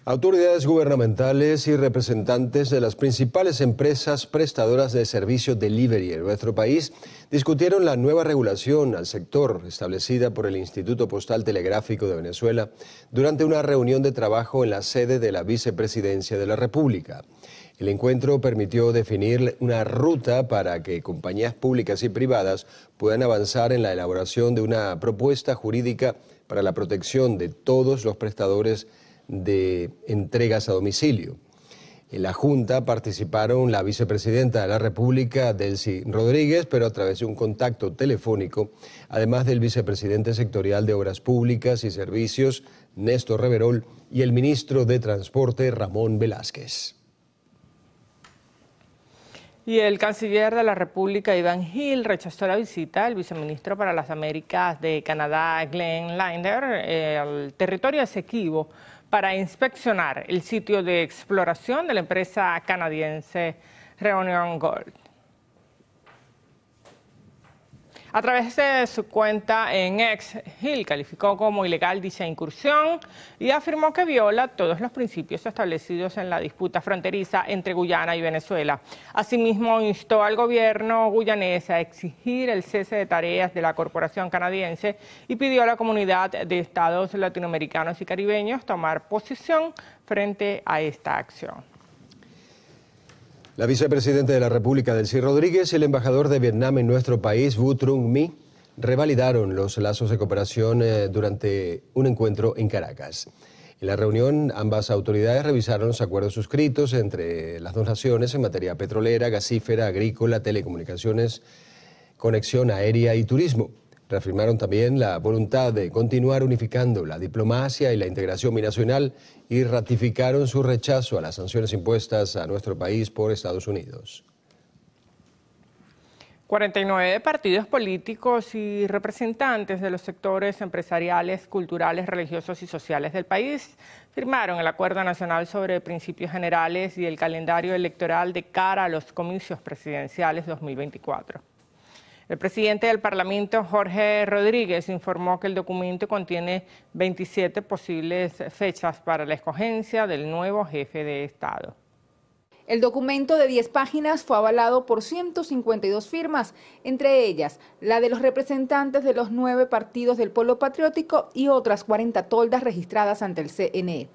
Autoridades gubernamentales y representantes de las principales empresas prestadoras de servicios delivery en nuestro país discutieron la nueva regulación al sector establecida por el Instituto Postal Telegráfico de Venezuela durante una reunión de trabajo en la sede de la Vicepresidencia de la República. El encuentro permitió definir una ruta para que compañías públicas y privadas puedan avanzar en la elaboración de una propuesta jurídica para la protección de todos los prestadores de de entregas a domicilio. En la Junta participaron la vicepresidenta de la República, Delcy Rodríguez, pero a través de un contacto telefónico, además del vicepresidente sectorial de Obras Públicas y Servicios, Néstor Reverol, y el ministro de Transporte, Ramón Velázquez. Y el canciller de la República, Iván gil rechazó la visita el viceministro para las Américas de Canadá, Glenn Linder, eh, al territorio asequivo para inspeccionar el sitio de exploración de la empresa canadiense Reunion Gold. A través de su cuenta en ex, Hill calificó como ilegal dicha incursión y afirmó que viola todos los principios establecidos en la disputa fronteriza entre Guyana y Venezuela. Asimismo, instó al gobierno guyanés a exigir el cese de tareas de la corporación canadiense y pidió a la comunidad de estados latinoamericanos y caribeños tomar posición frente a esta acción. La vicepresidenta de la República, Delcy Rodríguez, y el embajador de Vietnam en nuestro país, Vu Trung Mi, revalidaron los lazos de cooperación eh, durante un encuentro en Caracas. En la reunión, ambas autoridades revisaron los acuerdos suscritos entre las dos naciones en materia petrolera, gasífera, agrícola, telecomunicaciones, conexión aérea y turismo afirmaron también la voluntad de continuar unificando la diplomacia y la integración binacional y ratificaron su rechazo a las sanciones impuestas a nuestro país por Estados Unidos. 49 partidos políticos y representantes de los sectores empresariales, culturales, religiosos y sociales del país firmaron el Acuerdo Nacional sobre Principios Generales y el calendario electoral de cara a los comicios presidenciales 2024. El presidente del Parlamento, Jorge Rodríguez, informó que el documento contiene 27 posibles fechas para la escogencia del nuevo jefe de Estado. El documento de 10 páginas fue avalado por 152 firmas, entre ellas la de los representantes de los nueve partidos del Polo Patriótico y otras 40 toldas registradas ante el CNE.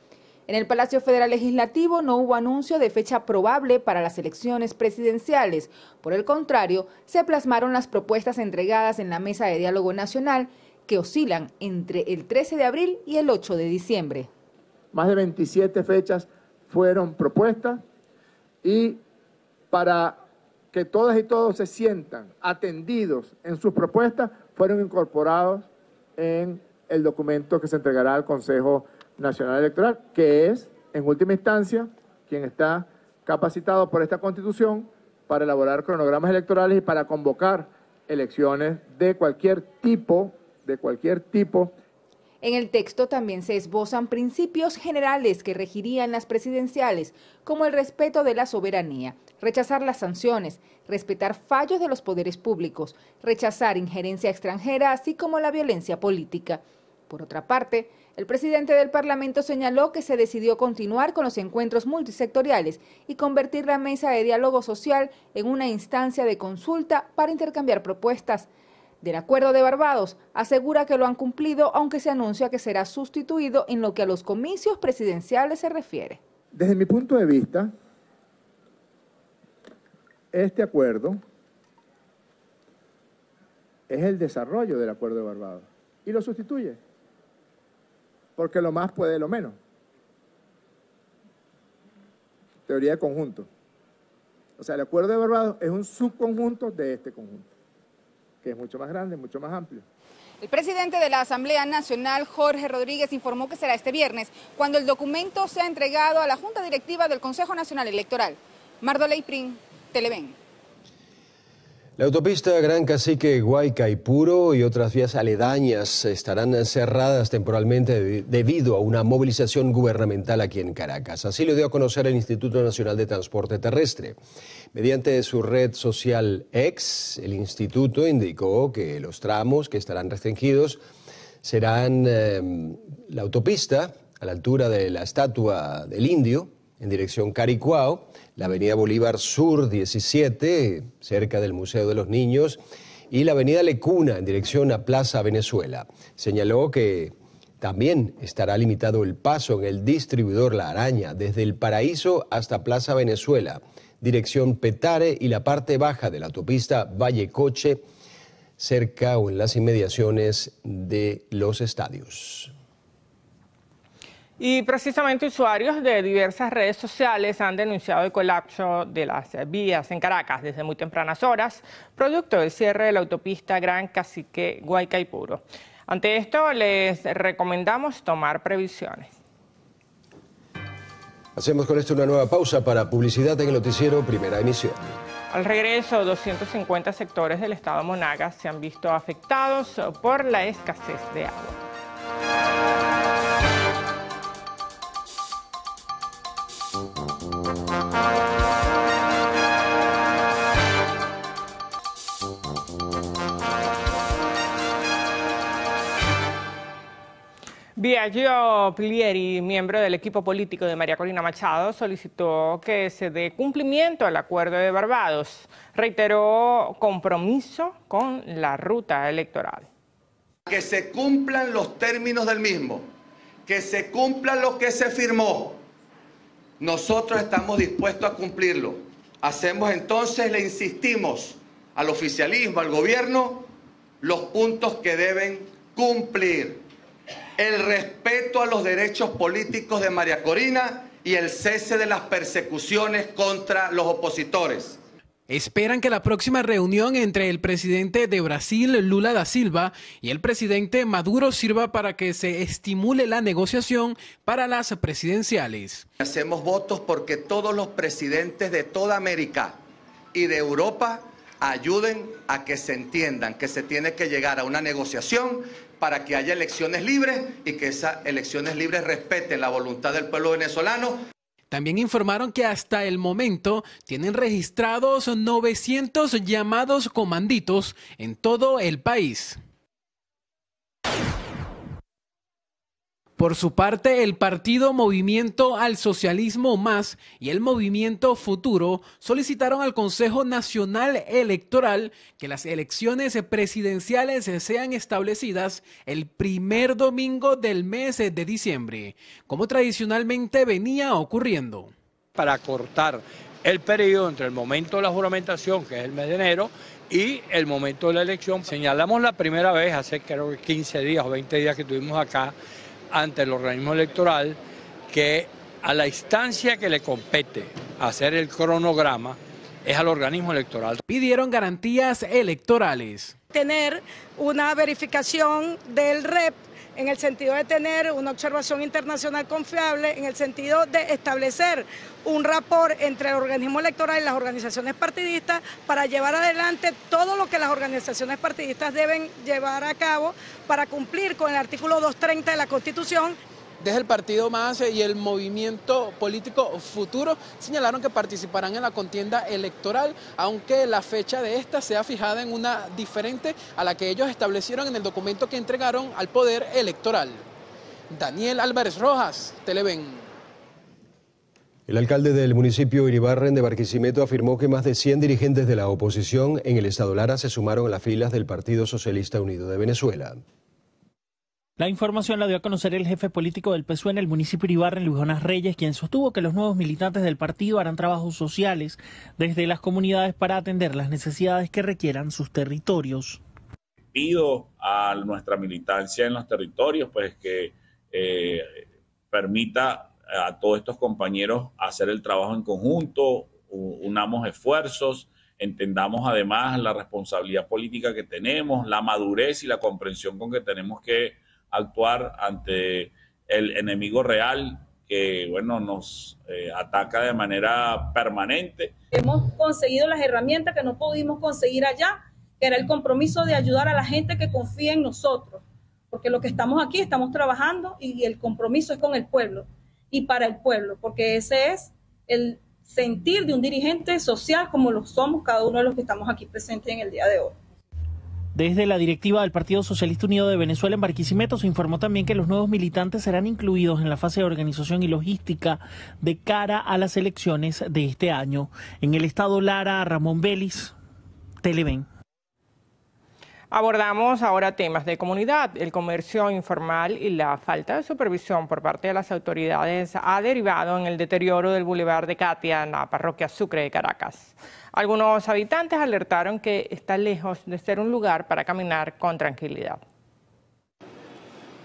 En el Palacio Federal Legislativo no hubo anuncio de fecha probable para las elecciones presidenciales. Por el contrario, se plasmaron las propuestas entregadas en la Mesa de Diálogo Nacional que oscilan entre el 13 de abril y el 8 de diciembre. Más de 27 fechas fueron propuestas y para que todas y todos se sientan atendidos en sus propuestas, fueron incorporados en el documento que se entregará al Consejo Nacional Electoral, que es, en última instancia, quien está capacitado por esta Constitución para elaborar cronogramas electorales y para convocar elecciones de cualquier tipo, de cualquier tipo. En el texto también se esbozan principios generales que regirían las presidenciales, como el respeto de la soberanía, rechazar las sanciones, respetar fallos de los poderes públicos, rechazar injerencia extranjera, así como la violencia política. Por otra parte, el presidente del Parlamento señaló que se decidió continuar con los encuentros multisectoriales y convertir la mesa de diálogo social en una instancia de consulta para intercambiar propuestas. Del acuerdo de Barbados asegura que lo han cumplido, aunque se anuncia que será sustituido en lo que a los comicios presidenciales se refiere. Desde mi punto de vista, este acuerdo es el desarrollo del acuerdo de Barbados y lo sustituye porque lo más puede lo menos. Teoría de conjunto. O sea, el acuerdo de Barbados es un subconjunto de este conjunto, que es mucho más grande, mucho más amplio. El presidente de la Asamblea Nacional, Jorge Rodríguez, informó que será este viernes, cuando el documento sea entregado a la Junta Directiva del Consejo Nacional Electoral. Mardo Leiprin, Televen. La autopista Gran Cacique Guaycaipuro y otras vías aledañas estarán cerradas temporalmente debido a una movilización gubernamental aquí en Caracas. Así lo dio a conocer el Instituto Nacional de Transporte Terrestre. Mediante su red social X, el instituto indicó que los tramos que estarán restringidos serán em, la autopista a la altura de la estatua del indio en dirección Caricuao, la Avenida Bolívar Sur 17, cerca del Museo de los Niños, y la Avenida Lecuna, en dirección a Plaza Venezuela. Señaló que también estará limitado el paso en el distribuidor La Araña, desde el Paraíso hasta Plaza Venezuela, dirección Petare y la parte baja de la autopista Vallecoche, cerca o en las inmediaciones de los estadios. Y precisamente usuarios de diversas redes sociales han denunciado el colapso de las vías en Caracas desde muy tempranas horas, producto del cierre de la autopista Gran Cacique Guaycaipuro. Ante esto les recomendamos tomar previsiones. Hacemos con esto una nueva pausa para publicidad en el noticiero Primera Emisión. Al regreso, 250 sectores del estado Monagas se han visto afectados por la escasez de agua. Biagio Pilieri, miembro del equipo político de María Corina Machado, solicitó que se dé cumplimiento al acuerdo de Barbados. Reiteró compromiso con la ruta electoral. Que se cumplan los términos del mismo, que se cumplan lo que se firmó, nosotros estamos dispuestos a cumplirlo. Hacemos entonces, le insistimos al oficialismo, al gobierno, los puntos que deben cumplir. El respeto a los derechos políticos de María Corina y el cese de las persecuciones contra los opositores. Esperan que la próxima reunión entre el presidente de Brasil, Lula da Silva, y el presidente Maduro sirva para que se estimule la negociación para las presidenciales. Hacemos votos porque todos los presidentes de toda América y de Europa ayuden a que se entiendan que se tiene que llegar a una negociación para que haya elecciones libres y que esas elecciones libres respeten la voluntad del pueblo venezolano. También informaron que hasta el momento tienen registrados 900 llamados comanditos en todo el país. Por su parte, el partido Movimiento al Socialismo Más y el Movimiento Futuro solicitaron al Consejo Nacional Electoral que las elecciones presidenciales sean establecidas el primer domingo del mes de diciembre, como tradicionalmente venía ocurriendo. Para cortar el periodo entre el momento de la juramentación, que es el mes de enero, y el momento de la elección. Señalamos la primera vez, hace creo que 15 días o 20 días que estuvimos acá, ante el organismo electoral que a la instancia que le compete hacer el cronograma es al organismo electoral. Pidieron garantías electorales. Tener una verificación del REP en el sentido de tener una observación internacional confiable, en el sentido de establecer un rapor entre el organismo electoral y las organizaciones partidistas para llevar adelante todo lo que las organizaciones partidistas deben llevar a cabo para cumplir con el artículo 230 de la Constitución desde el partido MAS eh, y el movimiento político futuro señalaron que participarán en la contienda electoral, aunque la fecha de esta sea fijada en una diferente a la que ellos establecieron en el documento que entregaron al Poder Electoral. Daniel Álvarez Rojas, Televen. El alcalde del municipio Iribarren de Barquisimeto afirmó que más de 100 dirigentes de la oposición en el estado Lara se sumaron a las filas del Partido Socialista Unido de Venezuela. La información la dio a conocer el jefe político del PSUE en el municipio de Ibarra, Luis Lujonas Reyes, quien sostuvo que los nuevos militantes del partido harán trabajos sociales desde las comunidades para atender las necesidades que requieran sus territorios. Pido a nuestra militancia en los territorios pues que eh, permita a todos estos compañeros hacer el trabajo en conjunto, unamos esfuerzos, entendamos además la responsabilidad política que tenemos, la madurez y la comprensión con que tenemos que actuar ante el enemigo real que bueno, nos eh, ataca de manera permanente. Hemos conseguido las herramientas que no pudimos conseguir allá, que era el compromiso de ayudar a la gente que confía en nosotros, porque lo que estamos aquí estamos trabajando y el compromiso es con el pueblo y para el pueblo, porque ese es el sentir de un dirigente social como lo somos cada uno de los que estamos aquí presentes en el día de hoy. Desde la directiva del Partido Socialista Unido de Venezuela en Barquisimeto se informó también que los nuevos militantes serán incluidos en la fase de organización y logística de cara a las elecciones de este año. En el estado Lara, Ramón Vélez, Televen. Abordamos ahora temas de comunidad. El comercio informal y la falta de supervisión por parte de las autoridades ha derivado en el deterioro del boulevard de Katia en la parroquia Sucre de Caracas. Algunos habitantes alertaron que está lejos de ser un lugar para caminar con tranquilidad.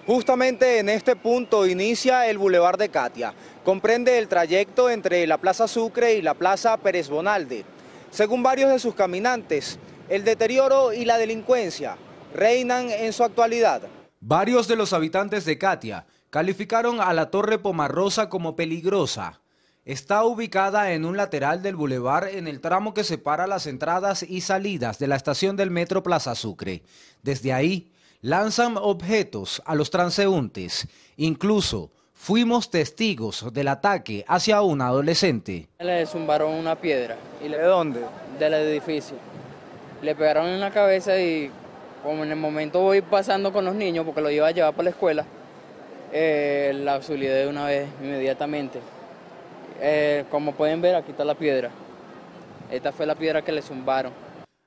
Justamente en este punto inicia el Boulevard de Katia. Comprende el trayecto entre la Plaza Sucre y la Plaza Pérez Bonalde. Según varios de sus caminantes, el deterioro y la delincuencia reinan en su actualidad. Varios de los habitantes de Katia calificaron a la Torre Pomarrosa como peligrosa Está ubicada en un lateral del bulevar en el tramo que separa las entradas y salidas de la estación del Metro Plaza Sucre. Desde ahí lanzan objetos a los transeúntes. Incluso fuimos testigos del ataque hacia un adolescente. Le zumbaron una piedra. Y ¿De dónde? Del edificio. Le pegaron en la cabeza y como en el momento voy pasando con los niños porque lo iba a llevar para la escuela, eh, la auxilié de una vez inmediatamente. Eh, como pueden ver, aquí está la piedra. Esta fue la piedra que le zumbaron.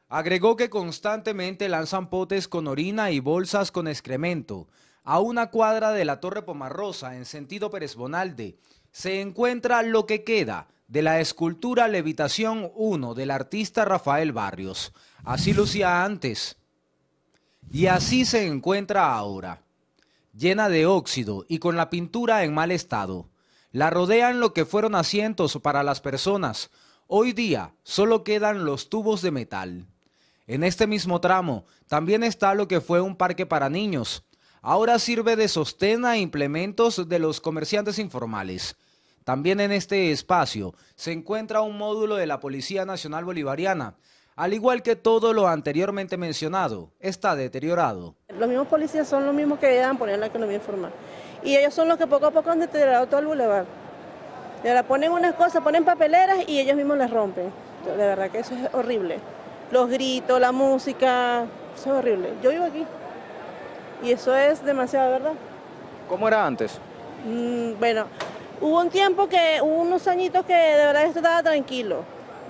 Agregó que constantemente lanzan potes con orina y bolsas con excremento. A una cuadra de la Torre Pomarrosa, en sentido Pérez Bonalde, se encuentra lo que queda de la escultura Levitación 1 del artista Rafael Barrios. Así lucía antes. Y así se encuentra ahora, llena de óxido y con la pintura en mal estado. La rodean lo que fueron asientos para las personas. Hoy día solo quedan los tubos de metal. En este mismo tramo también está lo que fue un parque para niños. Ahora sirve de sostén a implementos de los comerciantes informales. También en este espacio se encuentra un módulo de la Policía Nacional Bolivariana. Al igual que todo lo anteriormente mencionado, está deteriorado. Los mismos policías son los mismos que dan poner la economía informal y ellos son los que poco a poco han deteriorado todo el bulevar. Y ahora ponen unas cosas, ponen papeleras y ellos mismos las rompen. De verdad que eso es horrible. Los gritos, la música, eso es horrible. Yo vivo aquí y eso es demasiado, ¿verdad? ¿Cómo era antes? Mm, bueno, hubo un tiempo que, hubo unos añitos que de verdad esto estaba tranquilo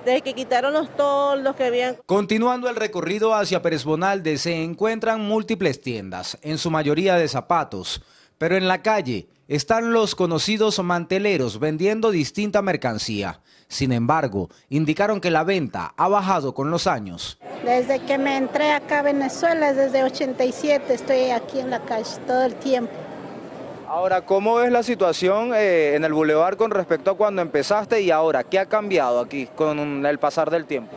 desde que quitaron los toldos que habían. Continuando el recorrido hacia Pérez Bonalde, se encuentran múltiples tiendas, en su mayoría de zapatos pero en la calle están los conocidos manteleros vendiendo distinta mercancía. Sin embargo, indicaron que la venta ha bajado con los años. Desde que me entré acá a Venezuela, desde 87, estoy aquí en la calle todo el tiempo. Ahora, ¿cómo es la situación eh, en el bulevar con respecto a cuando empezaste y ahora? ¿Qué ha cambiado aquí con el pasar del tiempo?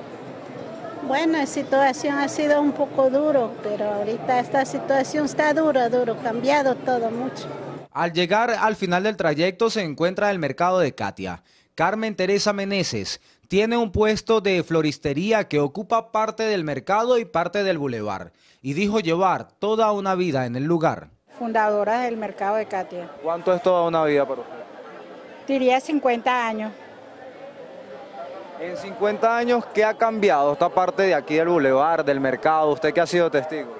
Bueno, la situación ha sido un poco duro, pero ahorita esta situación está dura, duro, cambiado todo mucho. Al llegar al final del trayecto se encuentra el mercado de Katia. Carmen Teresa Meneses tiene un puesto de floristería que ocupa parte del mercado y parte del bulevar y dijo llevar toda una vida en el lugar. Fundadora del mercado de Katia. ¿Cuánto es toda una vida para usted? Diría 50 años. En 50 años, ¿qué ha cambiado esta parte de aquí del bulevar, del mercado? ¿Usted qué ha sido testigo?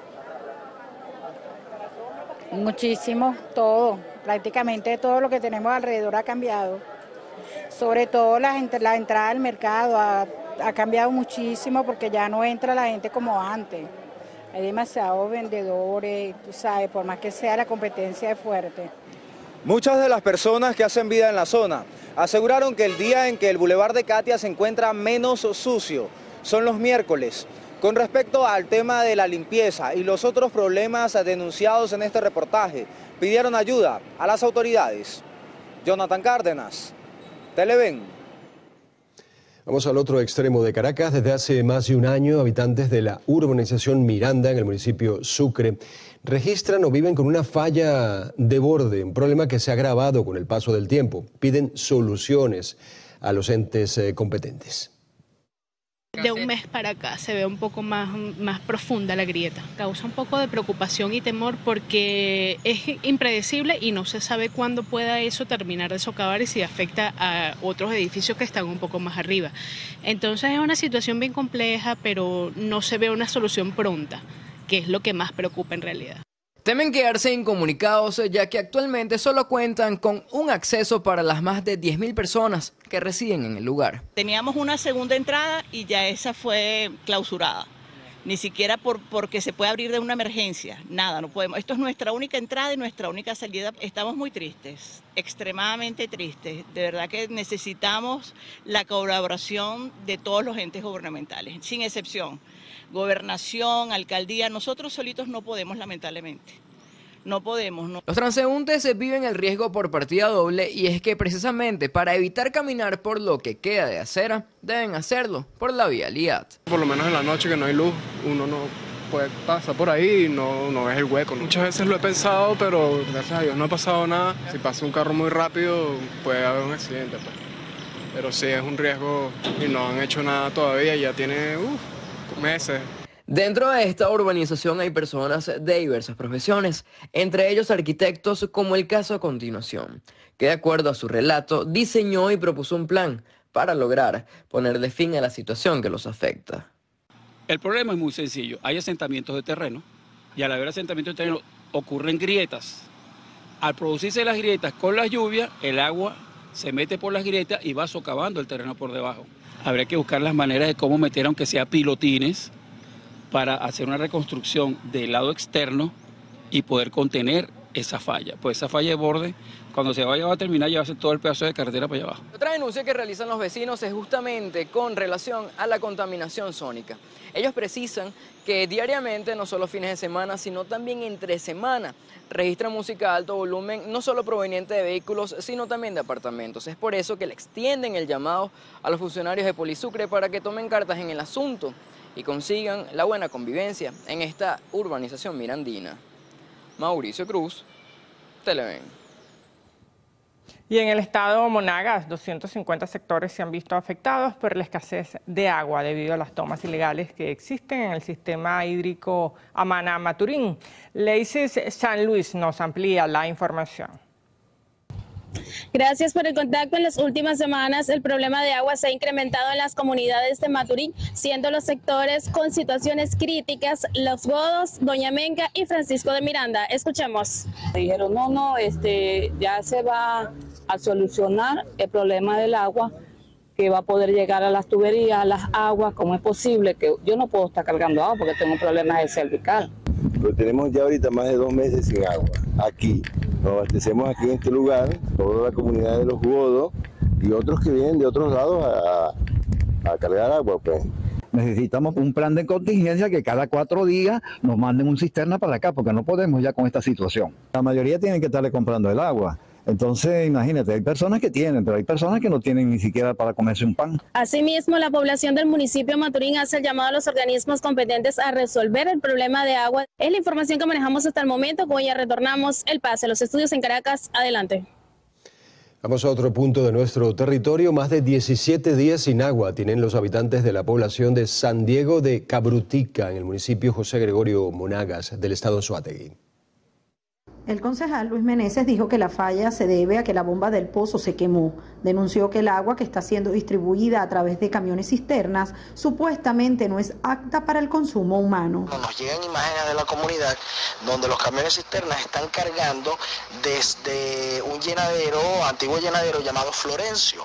Muchísimo, todo. Prácticamente todo lo que tenemos alrededor ha cambiado. Sobre todo la, entrada al mercado ha, ha cambiado muchísimo porque ya no entra la gente como antes. Hay demasiados vendedores, tú sabes, por más que sea la competencia es fuerte. Muchas de las personas que hacen vida en la zona aseguraron que el día en que el bulevar de Katia se encuentra menos sucio son los miércoles. Con respecto al tema de la limpieza y los otros problemas denunciados en este reportaje, pidieron ayuda a las autoridades. Jonathan Cárdenas, Televen. Vamos al otro extremo de Caracas. Desde hace más de un año, habitantes de la urbanización Miranda, en el municipio Sucre, registran o viven con una falla de borde, un problema que se ha agravado con el paso del tiempo. Piden soluciones a los entes eh, competentes. De un mes para acá se ve un poco más, más profunda la grieta. Causa un poco de preocupación y temor porque es impredecible y no se sabe cuándo pueda eso terminar de socavar y si afecta a otros edificios que están un poco más arriba. Entonces es una situación bien compleja, pero no se ve una solución pronta que es lo que más preocupa en realidad. Temen quedarse incomunicados ya que actualmente solo cuentan con un acceso para las más de 10.000 personas que residen en el lugar. Teníamos una segunda entrada y ya esa fue clausurada. Ni siquiera porque se puede abrir de una emergencia, nada, no podemos. Esto es nuestra única entrada y nuestra única salida. Estamos muy tristes, extremadamente tristes. De verdad que necesitamos la colaboración de todos los entes gubernamentales, sin excepción gobernación, alcaldía, nosotros solitos no podemos, lamentablemente. No podemos, no. Los transeúntes viven el riesgo por partida doble y es que precisamente para evitar caminar por lo que queda de acera, deben hacerlo por la vialidad. Por lo menos en la noche que no hay luz, uno no puede pasar por ahí y no, no ves el hueco. Muchas veces lo he pensado, pero gracias a Dios no ha pasado nada. Si pasa un carro muy rápido, puede haber un accidente. Pues. Pero sí es un riesgo y no han hecho nada todavía, ya tiene... Uh, Dentro de esta urbanización hay personas de diversas profesiones, entre ellos arquitectos como el caso a continuación, que de acuerdo a su relato diseñó y propuso un plan para lograr poner de fin a la situación que los afecta. El problema es muy sencillo, hay asentamientos de terreno y al haber asentamientos de terreno ocurren grietas. Al producirse las grietas con la lluvia, el agua se mete por las grietas y va socavando el terreno por debajo habría que buscar las maneras de cómo meter, aunque sea pilotines, para hacer una reconstrucción del lado externo y poder contener esa falla. Pues esa falla de borde cuando se vaya va a terminar hace todo el pedazo de carretera para allá abajo. Otra denuncia que realizan los vecinos es justamente con relación a la contaminación sónica. Ellos precisan que diariamente, no solo fines de semana, sino también entre semana, registran música de alto volumen, no solo proveniente de vehículos, sino también de apartamentos. Es por eso que le extienden el llamado a los funcionarios de Polisucre para que tomen cartas en el asunto y consigan la buena convivencia en esta urbanización mirandina. Mauricio Cruz, Televen. Y en el estado Monagas, 250 sectores se han visto afectados por la escasez de agua debido a las tomas ilegales que existen en el sistema hídrico Amana-Maturín. Leices San Luis nos amplía la información. Gracias por el contacto. En las últimas semanas el problema de agua se ha incrementado en las comunidades de Maturín, siendo los sectores con situaciones críticas Los Bodos, Doña Menga y Francisco de Miranda. Escuchemos. Dijeron, no, no, este, ya se va a solucionar el problema del agua que va a poder llegar a las tuberías, a las aguas, cómo es posible que yo no puedo estar cargando agua porque tengo problemas de cervical. Pero tenemos ya ahorita más de dos meses sin agua, aquí. Nos abastecemos aquí en este lugar, toda la comunidad de los godos y otros que vienen de otros lados a, cargar agua. Pues necesitamos un plan de contingencia que cada cuatro días nos manden un cisterna para acá, porque no podemos ya con esta situación. La mayoría tienen que estarle comprando el agua. Entonces, imagínate, hay personas que tienen, pero hay personas que no tienen ni siquiera para comerse un pan. Asimismo, la población del municipio de Maturín hace el llamado a los organismos competentes a resolver el problema de agua. Es la información que manejamos hasta el momento. Como ya retornamos el pase. Los estudios en Caracas, adelante. Vamos a otro punto de nuestro territorio. Más de 17 días sin agua tienen los habitantes de la población de San Diego de Cabrutica, en el municipio José Gregorio Monagas, del estado Suátegui. El concejal Luis Meneses dijo que la falla se debe a que la bomba del pozo se quemó. Denunció que el agua que está siendo distribuida a través de camiones cisternas supuestamente no es apta para el consumo humano. Nos llegan imágenes de la comunidad donde los camiones cisternas están cargando desde un llenadero, antiguo llenadero llamado Florencio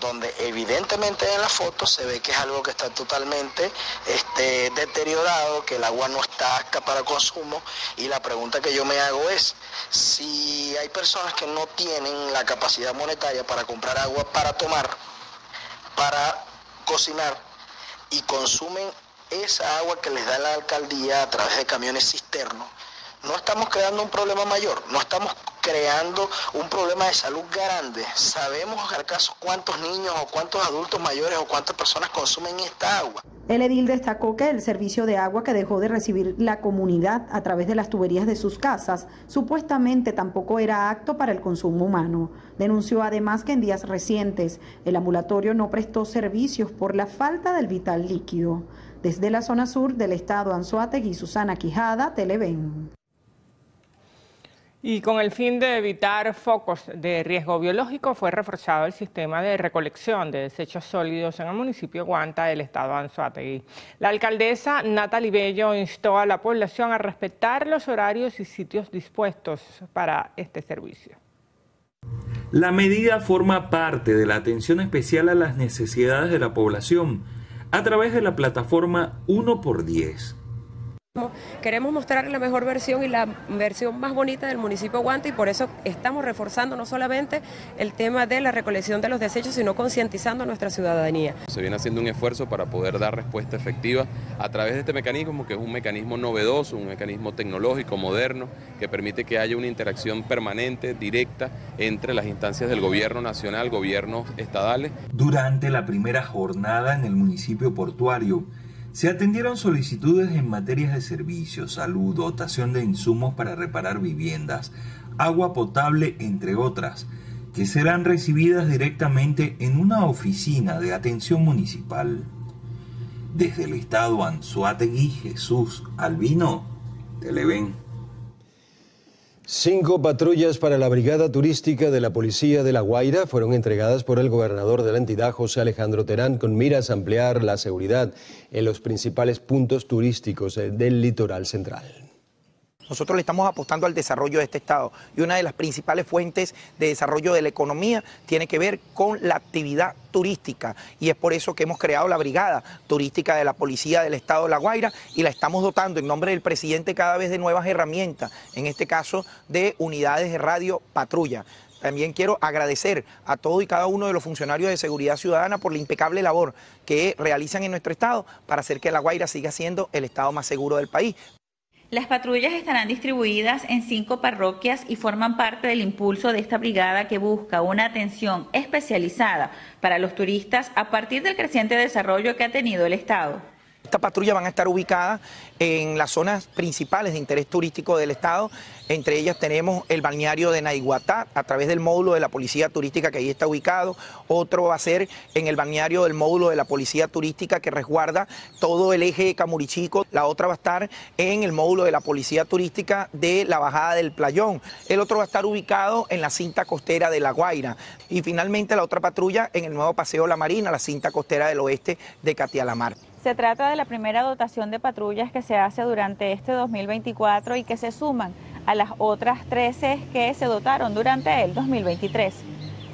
donde evidentemente en la foto se ve que es algo que está totalmente este, deteriorado, que el agua no está apta para consumo y la pregunta que yo me hago es si hay personas que no tienen la capacidad monetaria para comprar agua para tomar, para cocinar y consumen esa agua que les da la alcaldía a través de camiones cisternos, no estamos creando un problema mayor, no estamos creando un problema de salud grande. Sabemos acaso cuántos niños o cuántos adultos mayores o cuántas personas consumen esta agua. El edil destacó que el servicio de agua que dejó de recibir la comunidad a través de las tuberías de sus casas supuestamente tampoco era apto para el consumo humano. Denunció además que en días recientes el ambulatorio no prestó servicios por la falta del vital líquido. Desde la zona sur del estado Anzoátegui, Susana Quijada, Televen. Y con el fin de evitar focos de riesgo biológico, fue reforzado el sistema de recolección de desechos sólidos en el municipio Guanta del estado de Anzuategui. La alcaldesa Natalie Bello instó a la población a respetar los horarios y sitios dispuestos para este servicio. La medida forma parte de la atención especial a las necesidades de la población a través de la plataforma 1x10 Queremos mostrar la mejor versión y la versión más bonita del municipio de y por eso estamos reforzando no solamente el tema de la recolección de los desechos, sino concientizando a nuestra ciudadanía. Se viene haciendo un esfuerzo para poder dar respuesta efectiva a través de este mecanismo, que es un mecanismo novedoso, un mecanismo tecnológico, moderno, que permite que haya una interacción permanente, directa, entre las instancias del gobierno nacional, gobiernos estadales. Durante la primera jornada en el municipio portuario, se atendieron solicitudes en materias de servicios, salud, dotación de insumos para reparar viviendas, agua potable, entre otras, que serán recibidas directamente en una oficina de atención municipal. Desde el estado Anzuategui, Jesús Albino, Televen. Cinco patrullas para la Brigada Turística de la Policía de La Guaira fueron entregadas por el gobernador de la entidad, José Alejandro Terán, con miras a ampliar la seguridad en los principales puntos turísticos eh, del litoral central. Nosotros le estamos apostando al desarrollo de este Estado y una de las principales fuentes de desarrollo de la economía tiene que ver con la actividad turística y es por eso que hemos creado la Brigada Turística de la Policía del Estado de La Guaira y la estamos dotando en nombre del presidente cada vez de nuevas herramientas, en este caso de unidades de radio patrulla. También quiero agradecer a todo y cada uno de los funcionarios de seguridad ciudadana por la impecable labor que realizan en nuestro Estado para hacer que La Guaira siga siendo el Estado más seguro del país. Las patrullas estarán distribuidas en cinco parroquias y forman parte del impulso de esta brigada que busca una atención especializada para los turistas a partir del creciente desarrollo que ha tenido el Estado. Estas patrullas van a estar ubicadas en las zonas principales de interés turístico del Estado. Entre ellas tenemos el balneario de Naiguatá, a través del módulo de la Policía Turística que ahí está ubicado. Otro va a ser en el balneario del módulo de la Policía Turística que resguarda todo el eje de Camurichico. La otra va a estar en el módulo de la Policía Turística de la Bajada del Playón. El otro va a estar ubicado en la cinta costera de La Guaira. Y finalmente la otra patrulla en el nuevo Paseo La Marina, la cinta costera del oeste de Catialamar. Se trata de la primera dotación de patrullas que se hace durante este 2024 y que se suman a las otras 13 que se dotaron durante el 2023.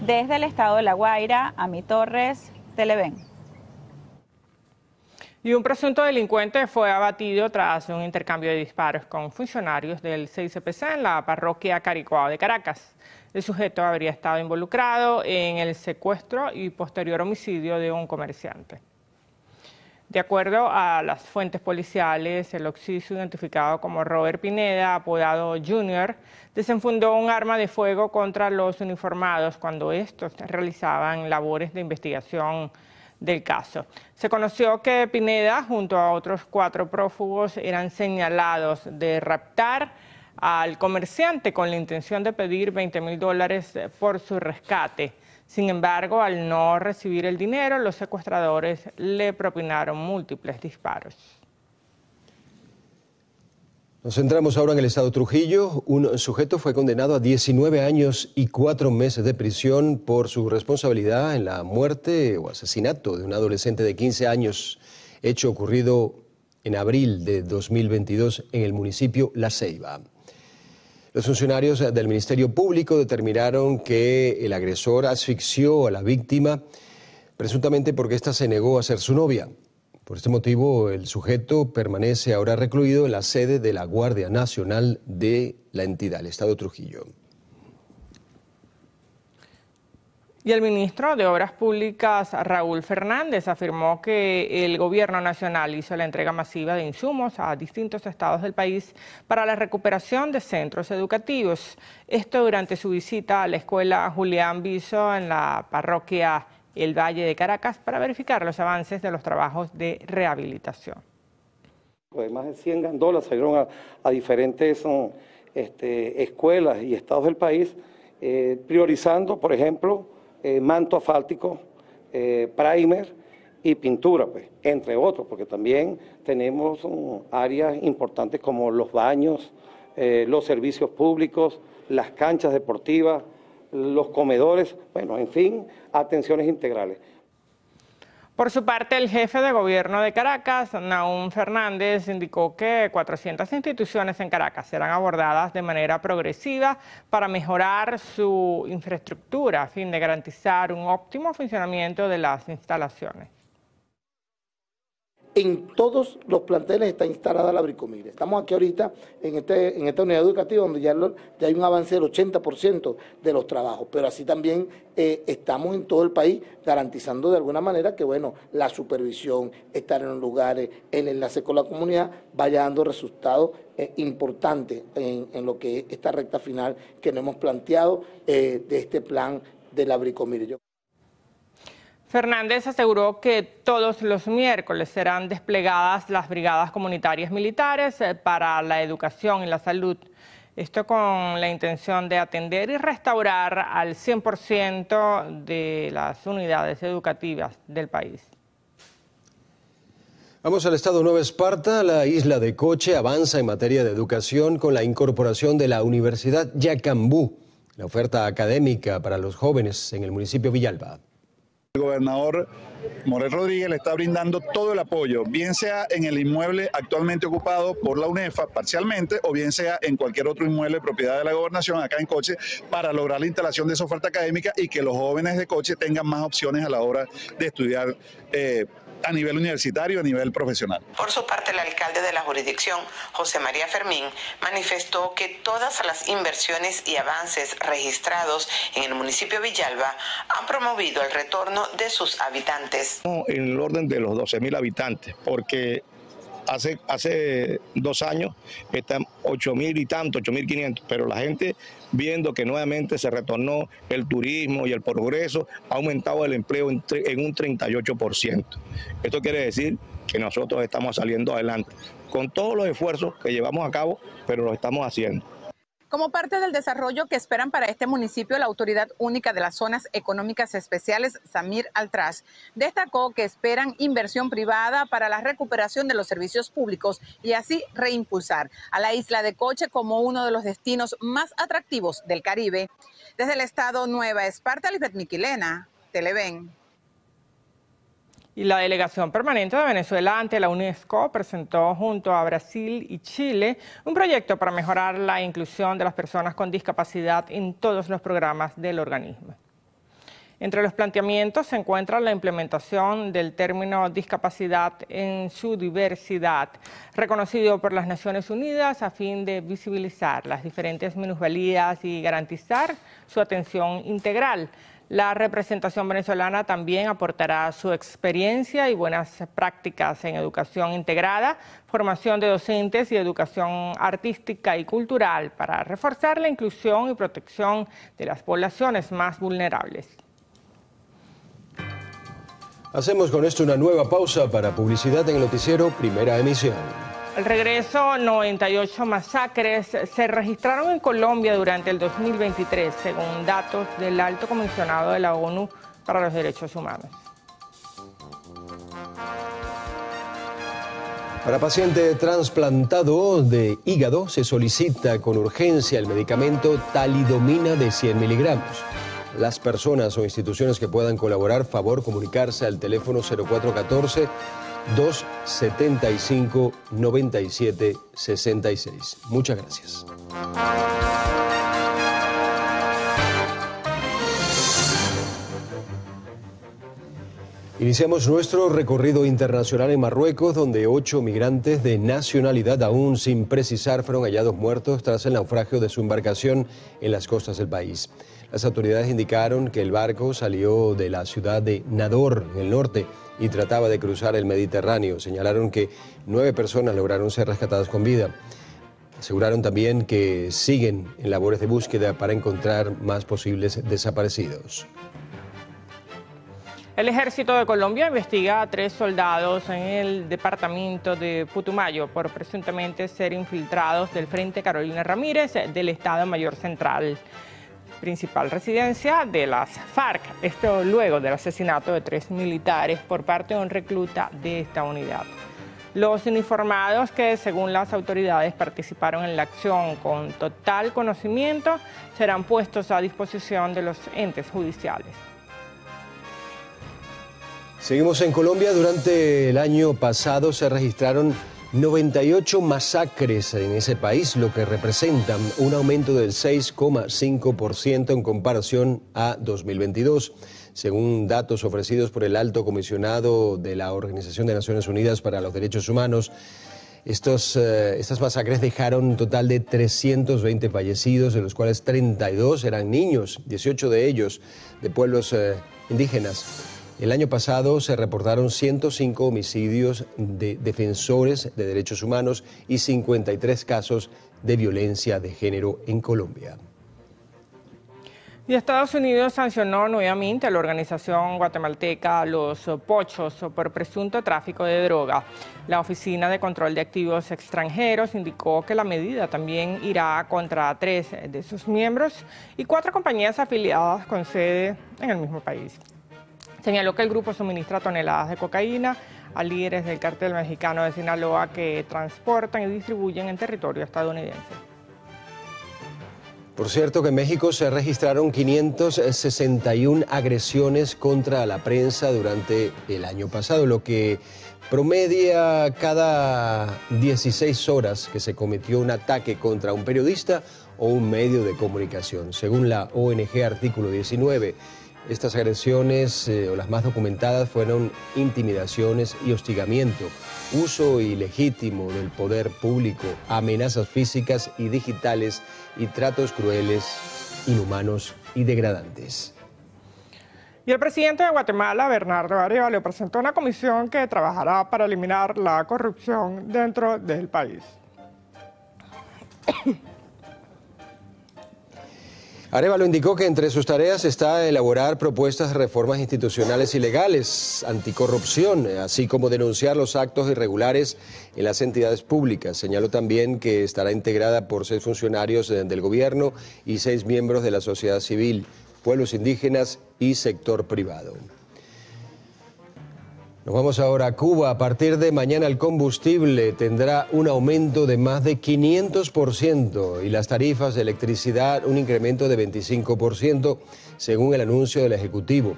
Desde el estado de La Guaira, Ami Torres, Televen. Y un presunto delincuente fue abatido tras un intercambio de disparos con funcionarios del CICPC en la parroquia Caricuao de Caracas. El sujeto habría estado involucrado en el secuestro y posterior homicidio de un comerciante. De acuerdo a las fuentes policiales, el occiso identificado como Robert Pineda, apodado Junior, desenfundó un arma de fuego contra los uniformados cuando estos realizaban labores de investigación del caso. Se conoció que Pineda, junto a otros cuatro prófugos, eran señalados de raptar al comerciante con la intención de pedir 20 mil dólares por su rescate. Sin embargo, al no recibir el dinero, los secuestradores le propinaron múltiples disparos. Nos centramos ahora en el estado Trujillo. Un sujeto fue condenado a 19 años y 4 meses de prisión por su responsabilidad en la muerte o asesinato de un adolescente de 15 años, hecho ocurrido en abril de 2022 en el municipio La Ceiba. Los funcionarios eh, del Ministerio Público determinaron que el agresor asfixió a la víctima presuntamente porque ésta se negó a ser su novia. Por este motivo, el sujeto permanece ahora recluido en la sede de la Guardia Nacional de la entidad, el Estado Trujillo. Y el ministro de Obras Públicas, Raúl Fernández, afirmó que el gobierno nacional hizo la entrega masiva de insumos a distintos estados del país para la recuperación de centros educativos. Esto durante su visita a la escuela Julián Biso en la parroquia El Valle de Caracas para verificar los avances de los trabajos de rehabilitación. Además pues más 100 gandolas salieron a, diferentes mm, este, escuelas y estados del país, eh, priorizando, por ejemplo, eh, manto asfáltico, eh, primer y pintura, pues, entre otros, porque también tenemos mm, áreas importantes como los baños, eh, los servicios públicos, las canchas deportivas, los comedores, bueno, en fin, atenciones integrales. Por su parte, el jefe de gobierno de Caracas, Naum Fernández, indicó que 400 instituciones en Caracas serán abordadas de manera progresiva para mejorar su infraestructura a fin de garantizar un óptimo funcionamiento de las instalaciones. En todos los planteles está instalada la bricomilia. Estamos aquí ahorita en, este, en esta unidad educativa donde ya, hay un avance del 80% de los trabajos, pero así también eh, estamos en todo el país garantizando de alguna manera que, bueno, la supervisión, estar en los lugares, el enlace con la comunidad vaya dando resultados eh, importantes en, lo que es esta recta final que nos hemos planteado eh, de este plan de la bricomira. Fernández aseguró que todos los miércoles serán desplegadas las brigadas comunitarias militares eh, para la educación y la salud. Esto con la intención de atender y restaurar al 100% de las unidades educativas del país. Vamos al estado Nueva Esparta. La isla de Coche avanza en materia de educación con la incorporación de la Universidad Yacambú, la oferta académica para los jóvenes en el municipio Villalba. El gobernador Morel Rodríguez le está brindando todo el apoyo, bien sea en el inmueble actualmente ocupado por la UNEFA parcialmente o bien sea en cualquier otro inmueble propiedad de la gobernación acá en Coche para lograr la instalación de esa oferta académica y que los jóvenes de Coche tengan más opciones a la hora de estudiar. Eh, a nivel universitario, a nivel profesional. Por su parte, el alcalde de la jurisdicción, José María Fermín, manifestó que todas las inversiones y avances registrados en el municipio de Villalba han promovido el retorno de sus habitantes. En El orden de los 12.000 habitantes, porque hace, hace dos años están 8 mil y tanto, 8 mil 500, pero la gente viendo que nuevamente se retornó el turismo y el progreso, ha aumentado el empleo en, en un 38%. Esto quiere decir que nosotros estamos saliendo adelante con todos los esfuerzos que llevamos a cabo, pero lo estamos haciendo. Como parte del desarrollo que esperan para este municipio, la Autoridad Única de las Zonas Económicas Especiales, Samir Altras destacó que esperan inversión privada para la recuperación de los servicios públicos y así reimpulsar a la isla de Coche como uno de los destinos más atractivos del Caribe. Desde el estado Nueva Esparta, Lisbeth Miquilena, Televen. Y la delegación permanente de Venezuela ante la UNESCO presentó junto a Brasil y Chile un proyecto para mejorar la inclusión de las personas con discapacidad en todos los programas del organismo. Entre los planteamientos se encuentra la implementación del término discapacidad en su diversidad, reconocido por las Naciones Unidas a fin de visibilizar las diferentes minusvalías y garantizar su atención integral la representación venezolana también aportará su experiencia y buenas prácticas en educación integrada, formación de docentes y educación artística y cultural para reforzar la inclusión y protección de las poblaciones más vulnerables. Hacemos con esto una nueva pausa para publicidad en el noticiero Primera Emisión. Al regreso 98 masacres se registraron en Colombia durante el 2023, según datos del alto comisionado de la ONU para los Derechos Humanos. Para paciente trasplantado de hígado se solicita con urgencia el medicamento talidomina de 100 miligramos. Las personas o instituciones que puedan colaborar, favor comunicarse al teléfono 0414 275 97 66. Muchas gracias. Iniciamos nuestro recorrido internacional en Marruecos, donde ocho migrantes de nacionalidad aún sin precisar fueron hallados muertos tras el naufragio de su embarcación en las costas del país. Las autoridades indicaron que el barco salió de la ciudad de Nador, en el norte, y trataba de cruzar el Mediterráneo. Señalaron que nueve personas lograron ser rescatadas con vida. Aseguraron también que siguen en labores de búsqueda para encontrar más posibles desaparecidos. El ejército de Colombia investiga a tres soldados en el departamento de Putumayo por presuntamente ser infiltrados del Frente Carolina Ramírez del Estado Mayor Central principal residencia de las FARC, esto luego del asesinato de tres militares por parte de un recluta de esta unidad. Los uniformados que, según las autoridades, participaron en la acción con total conocimiento serán puestos a disposición de los entes judiciales. Seguimos en Colombia. Durante el año pasado se registraron 98 masacres en ese país, lo que representa un aumento del 6,5% en comparación a 2022. Según datos ofrecidos por el alto comisionado de la Organización de Naciones Unidas para los Derechos Humanos, estos, eh, estas masacres dejaron un total de 320 fallecidos, de los cuales 32 eran niños, 18 de ellos de pueblos eh, indígenas. El año pasado se reportaron 105 homicidios de defensores de derechos humanos y 53 casos de violencia de género en Colombia. Y Estados Unidos sancionó nuevamente a la organización guatemalteca Los Pochos por presunto tráfico de droga. La Oficina de Control de Activos Extranjeros indicó que la medida también irá contra tres de sus miembros y cuatro compañías afiliadas con sede en el mismo país. Señaló que el grupo suministra toneladas de cocaína a líderes del cártel mexicano de Sinaloa que transportan y distribuyen en territorio estadounidense. Por cierto que en México se registraron 561 agresiones contra la prensa durante el año pasado, lo que promedia cada 16 horas que se cometió un ataque contra un periodista o un medio de comunicación. Según la ONG Artículo 19, estas agresiones, eh, o las más documentadas, fueron intimidaciones y hostigamiento, uso ilegítimo del poder público, amenazas físicas y digitales y tratos crueles, inhumanos y degradantes. Y el presidente de Guatemala, Bernardo Arevalo, presentó una comisión que trabajará para eliminar la corrupción dentro del país. Arevalo indicó que entre sus tareas está elaborar propuestas de reformas institucionales y legales, anticorrupción, así como denunciar los actos irregulares en las entidades públicas. Señaló también que estará integrada por seis funcionarios del gobierno y seis miembros de la sociedad civil, pueblos indígenas y sector privado. Nos vamos ahora a Cuba. A partir de mañana el combustible tendrá un aumento de más de 500% y las tarifas de electricidad un incremento de 25% según el anuncio del Ejecutivo.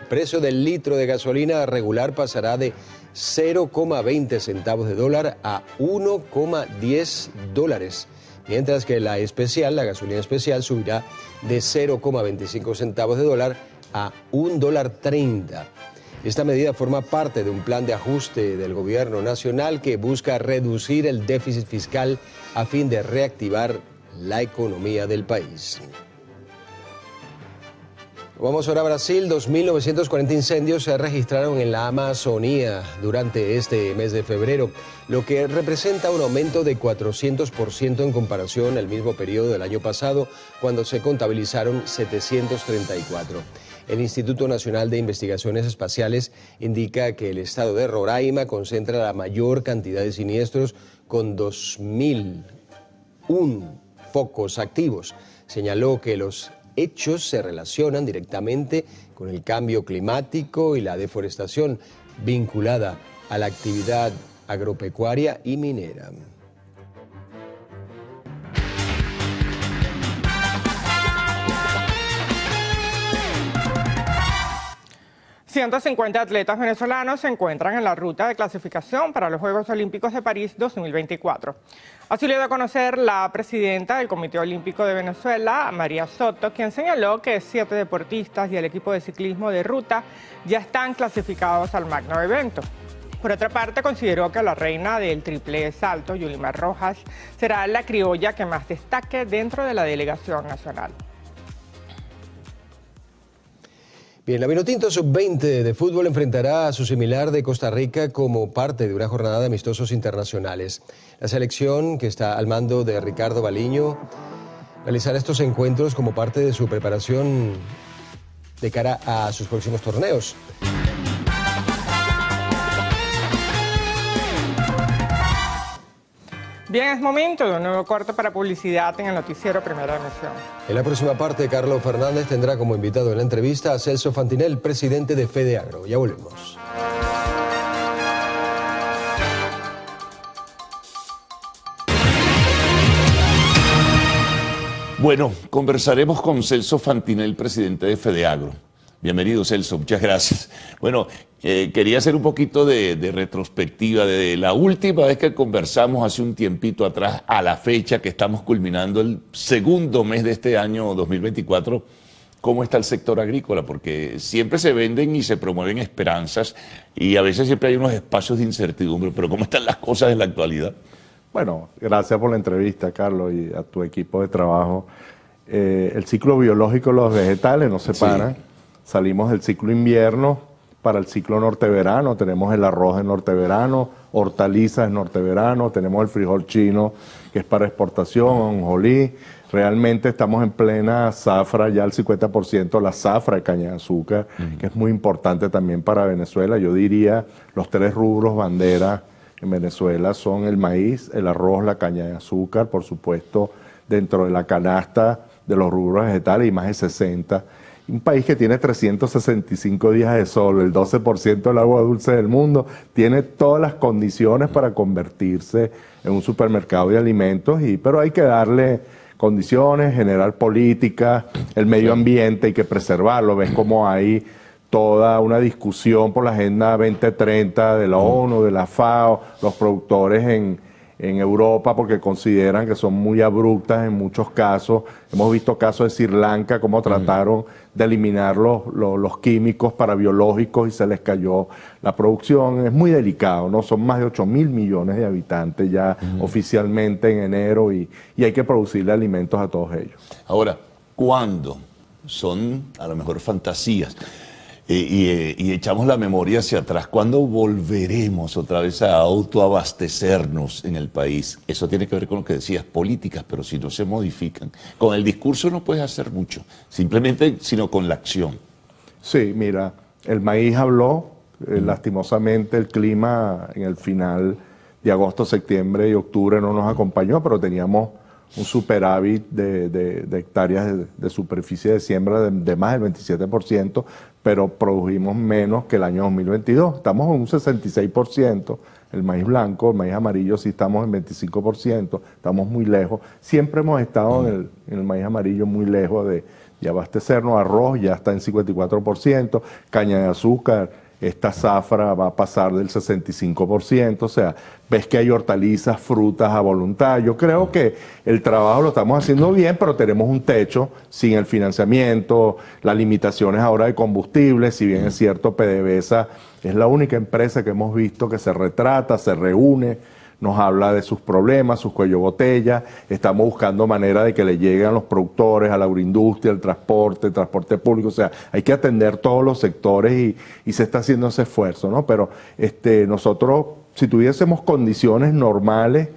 El precio del litro de gasolina regular pasará de 0,20 centavos de dólar a 1,10 dólares, mientras que la especial, la gasolina especial, subirá de 0,25 centavos de dólar a 1,30 dólar. Esta medida forma parte de un plan de ajuste del gobierno nacional que busca reducir el déficit fiscal a fin de reactivar la economía del país. Vamos ahora a Brasil. 2.940 incendios se registraron en la Amazonía durante este mes de febrero, lo que representa un aumento de 400% en comparación al mismo periodo del año pasado, cuando se contabilizaron 734. El Instituto Nacional de Investigaciones Espaciales indica que el estado de Roraima concentra la mayor cantidad de siniestros con 2.001 focos activos. Señaló que los hechos se relacionan directamente con el cambio climático y la deforestación vinculada a la actividad agropecuaria y minera. 150 atletas venezolanos se encuentran en la ruta de clasificación para los Juegos Olímpicos de París 2024. Así lo dio a conocer la presidenta del Comité Olímpico de Venezuela, María Soto, quien señaló que siete deportistas y el equipo de ciclismo de ruta ya están clasificados al magno evento. Por otra parte, consideró que la reina del triple salto, Yulimar Rojas, será la criolla que más destaque dentro de la delegación nacional. Bien, la Vinotinto Sub-20 de fútbol enfrentará a su similar de Costa Rica como parte de una jornada de amistosos internacionales. La selección, que está al mando de Ricardo Baliño, realizará estos encuentros como parte de su preparación de cara a sus próximos torneos. Bien, es momento de un nuevo corto para publicidad en el noticiero Primera Emisión. En la próxima parte, Carlos Fernández tendrá como invitado en la entrevista a Celso Fantinel, presidente de Fedeagro. Ya volvemos. Bueno, conversaremos con Celso Fantinel, presidente de Fedeagro. Bienvenido, Celso, muchas gracias. Bueno, eh, quería hacer un poquito de, retrospectiva de la última vez que conversamos hace un tiempito atrás a la fecha que estamos culminando el segundo mes de este año 2024, cómo está el sector agrícola, porque siempre se venden y se promueven esperanzas y a veces siempre hay unos espacios de incertidumbre, pero ¿cómo están las cosas en la actualidad? Bueno, gracias por la entrevista, Carlos, y a tu equipo de trabajo. Eh, el ciclo biológico de los vegetales no se para, Salimos del ciclo invierno para el ciclo norteverano, tenemos el arroz en norte-verano, hortalizas en norte-verano, tenemos el frijol chino que es para exportación, onjolí. Realmente estamos en plena zafra, ya el 50%, la zafra de caña de azúcar, que es muy importante también para Venezuela. Yo diría los tres rubros bandera en Venezuela son el maíz, el arroz, la caña de azúcar, por supuesto, dentro de la canasta de los rubros vegetales y más de 60 un país que tiene 365 días de sol, el 12% del agua dulce del mundo, tiene todas las condiciones para convertirse en un supermercado de alimentos, pero hay que darle condiciones, generar políticas, el medio ambiente hay que preservarlo, ves cómo hay toda una discusión por la Agenda 2030 de la ONU, de la FAO, los productores en, en Europa porque consideran que son muy abruptas en muchos casos. Hemos visto casos de Sri Lanka, cómo trataron de eliminar los, químicos para biológicos y se les cayó la producción. Es muy delicado, ¿no? Son más de 8 mil millones de habitantes ya oficialmente en enero y, y hay que producirle alimentos a todos ellos. Ahora, ¿cuándo? Son a lo mejor fantasías. Eh, y, echamos la memoria hacia atrás, ¿cuándo volveremos otra vez a autoabastecernos en el país? Eso tiene que ver con lo que decías, políticas, pero si no se modifican, con el discurso no puedes hacer mucho, simplemente sino con la acción. Sí, mira, el maíz habló, eh, lastimosamente el clima en el final de agosto, septiembre y octubre no nos acompañó, pero teníamos un superávit de, hectáreas de, de, superficie de siembra de, más del 27%, pero produjimos menos que el año 2022. Estamos en un 66%, el maíz blanco, el maíz amarillo sí estamos en 25%, estamos muy lejos. Siempre hemos estado en el, maíz amarillo muy lejos de, de abastecernos. Arroz ya está en 54%, caña de azúcar, esta zafra va a pasar del 65%, o sea, ves que hay hortalizas, frutas a voluntad. Yo creo que el trabajo lo estamos haciendo bien, pero tenemos un techo sin el financiamiento, las limitaciones ahora de combustible, si bien es cierto, PDVSA es la única empresa que hemos visto que se retrata, se reúne, nos habla de sus problemas, sus cuello botella, estamos buscando manera de que le lleguen los productores, a la agroindustria, al transporte, transporte público, o sea, hay que atender todos los sectores y, y se está haciendo ese esfuerzo, ¿no? Pero este, nosotros si tuviésemos condiciones normales,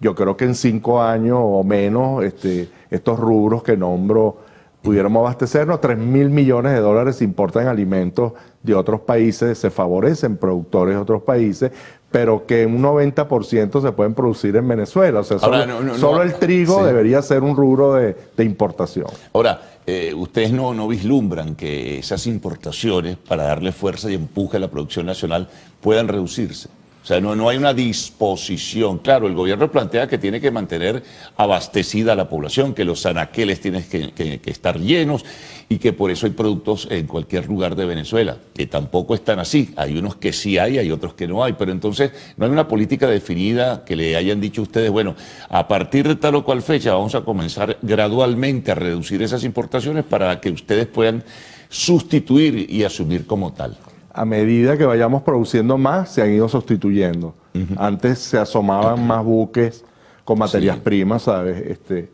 yo creo que en cinco años o menos este, estos rubros que nombro pudiéramos abastecernos. Tres mil millones de dólares se importan alimentos de otros países, se favorecen productores de otros países, pero que un 90% se pueden producir en Venezuela. O sea, solo, el trigo debería ser un rubro de, importación. Ahora, eh, ustedes no vislumbran que esas importaciones, para darle fuerza y empuje a la producción nacional, puedan reducirse. O sea, no, hay una disposición. Claro, el gobierno plantea que tiene que mantener abastecida a la población, que los anaqueles tienen que, estar llenos y que por eso hay productos en cualquier lugar de Venezuela, que tampoco están así. Hay unos que sí hay, hay otros que no hay, pero entonces no hay una política definida que le hayan dicho ustedes, bueno, a partir de tal o cual fecha vamos a comenzar gradualmente a reducir esas importaciones para que ustedes puedan sustituir y asumir como tal a medida que vayamos produciendo más, se han ido sustituyendo. Antes se asomaban más buques con materias primas, ¿sabes? Este,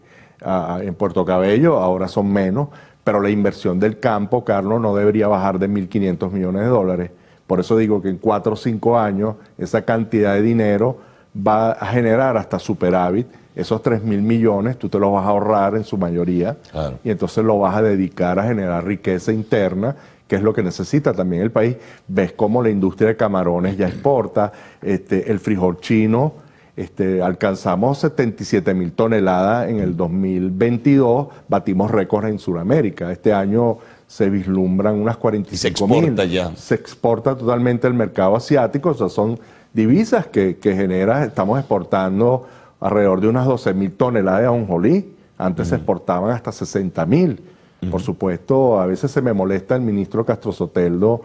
en Puerto Cabello, ahora son menos, pero la inversión del campo, Carlos, no debería bajar de 1.500 millones de dólares. Por eso digo que en cuatro o cinco años esa cantidad de dinero va a generar hasta superávit. Esos 3.000 millones tú te los vas a ahorrar en su mayoría y entonces lo vas a dedicar a generar riqueza interna que es lo que necesita también el país. Ves cómo la industria de camarones ya exporta, este, el frijol chino, este, alcanzamos 77 mil toneladas en el 2022, batimos récord en Sudamérica. Este año se vislumbran unas 45 mil. Se exporta ya. Se exporta totalmente el mercado asiático, o son divisas que, generan, genera, estamos exportando alrededor de unas 12 mil toneladas de jolí. Antes se exportaban hasta 60 mil. Por supuesto, a veces se me molesta el ministro Castro Soteldo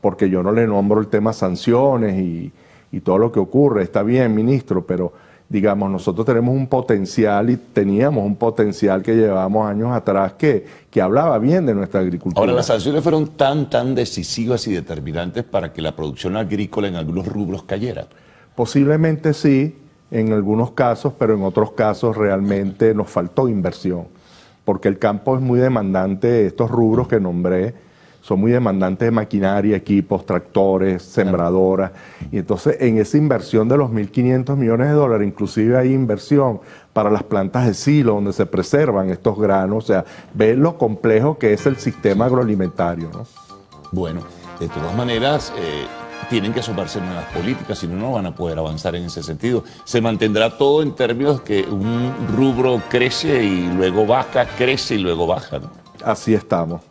porque yo no le nombro el tema sanciones y, todo lo que ocurre. Está bien, ministro, pero digamos, nosotros tenemos un potencial y teníamos un potencial que llevábamos años atrás que, que hablaba bien de nuestra agricultura. Ahora, las sanciones fueron tan, tan decisivas y determinantes para que la producción agrícola en algunos rubros cayera. Posiblemente sí, en algunos casos, pero en otros casos realmente nos faltó inversión porque el campo es muy demandante, estos rubros que nombré son muy demandantes de maquinaria, equipos, tractores, sembradoras. Y entonces en esa inversión de los 1.500 millones de dólares, inclusive hay inversión para las plantas de silo donde se preservan estos granos. O sea, ve lo complejo que es el sistema agroalimentario. Bueno, de todas maneras... Eh, tienen que asomarse nuevas políticas, si no, no van a poder avanzar en ese sentido. Se mantendrá todo en términos que un rubro crece y luego baja, crece y luego baja. Así estamos.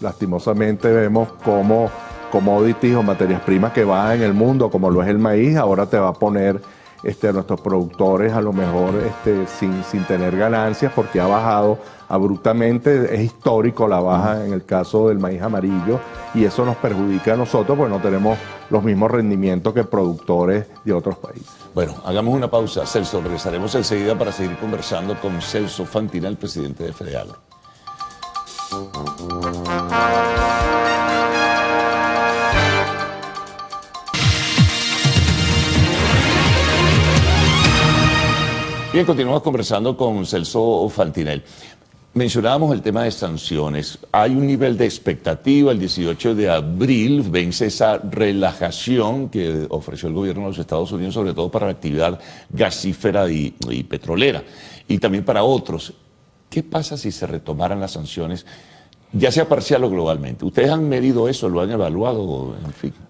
Lastimosamente vemos cómo commodities o materias primas que bajan en el mundo, como lo es el maíz, ahora te va a poner este, a nuestros productores a lo mejor este, sin, tener ganancias porque ha bajado abruptamente. Es histórico la baja en el caso del maíz amarillo y eso nos perjudica a nosotros porque no tenemos los mismos rendimientos que productores de otros países. Bueno, hagamos una pausa, Celso. Regresaremos enseguida para seguir conversando con Celso Fantina, el presidente de Federal Bien, continuamos conversando con Celso Fantinel. Mencionábamos el tema de sanciones. Hay un nivel de expectativa. El 18 de abril vence esa relajación que ofreció el gobierno de los Estados Unidos, sobre todo para la actividad gasífera y, petrolera, y también para otros. ¿Qué pasa si se retomaran las sanciones? ya sea parcial o globalmente. ¿Ustedes han medido eso, lo han evaluado?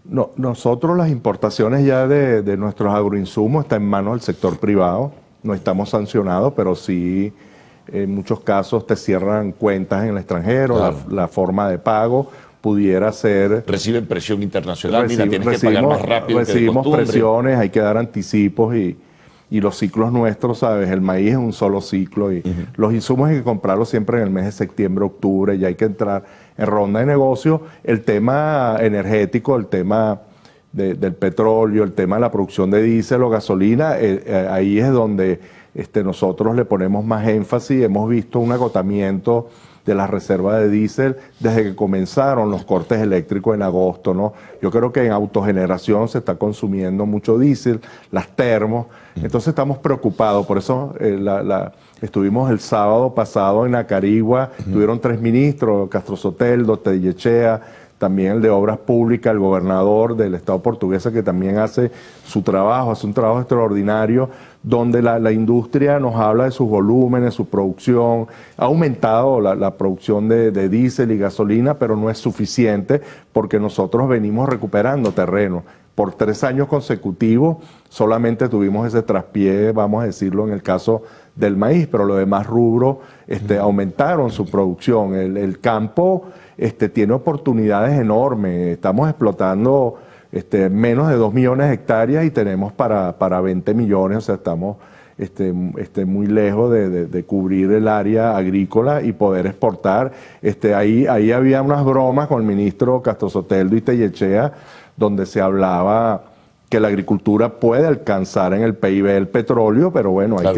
No, nosotros las importaciones ya de, de nuestros agroinsumos están en manos del sector privado no estamos sancionados, pero sí en muchos casos te cierran cuentas en el extranjero, la, forma de pago pudiera ser... Reciben presión internacional, mira, tienes que pagar más rápido. Recibimos presiones, hay que dar anticipos y, los ciclos nuestros, ¿sabes? El maíz es un solo ciclo y los insumos hay que comprarlos siempre en el mes de septiembre, octubre, y hay que entrar en ronda de negocio. El tema energético, el tema del petróleo, el tema de la producción de diésel o gasolina, eh, eh, ahí es donde este, nosotros le ponemos más énfasis. Hemos visto un agotamiento de las reservas de diésel desde que comenzaron los cortes eléctricos en agosto, ¿no? Yo creo que en autogeneración se está consumiendo mucho diésel, las termos, mm. entonces estamos preocupados, por eso eh, la, estuvimos el sábado pasado en la Carigua, tuvieron tres ministros, Castro Soteldo, Tellechea, también el de Obras Públicas, el gobernador del Estado portuguesa que también hace su trabajo, hace un trabajo extraordinario, donde la, industria nos habla de sus volúmenes, su producción, ha aumentado la, producción de, de diésel y gasolina, pero no es suficiente porque nosotros venimos recuperando terreno por tres años consecutivos solamente tuvimos ese traspié, vamos a decirlo, en el caso del maíz, pero los demás rubros este, aumentaron su producción. El, el campo este, tiene oportunidades enormes. Estamos explotando este, menos de 2 millones de hectáreas y tenemos para, para 20 millones, o sea, estamos este, este muy lejos de, cubrir el área agrícola y poder exportar. Este, ahí, ahí había unas bromas con el ministro Castro y Tellechea, donde se hablaba que la agricultura puede alcanzar en el PIB el petróleo, pero bueno, hay,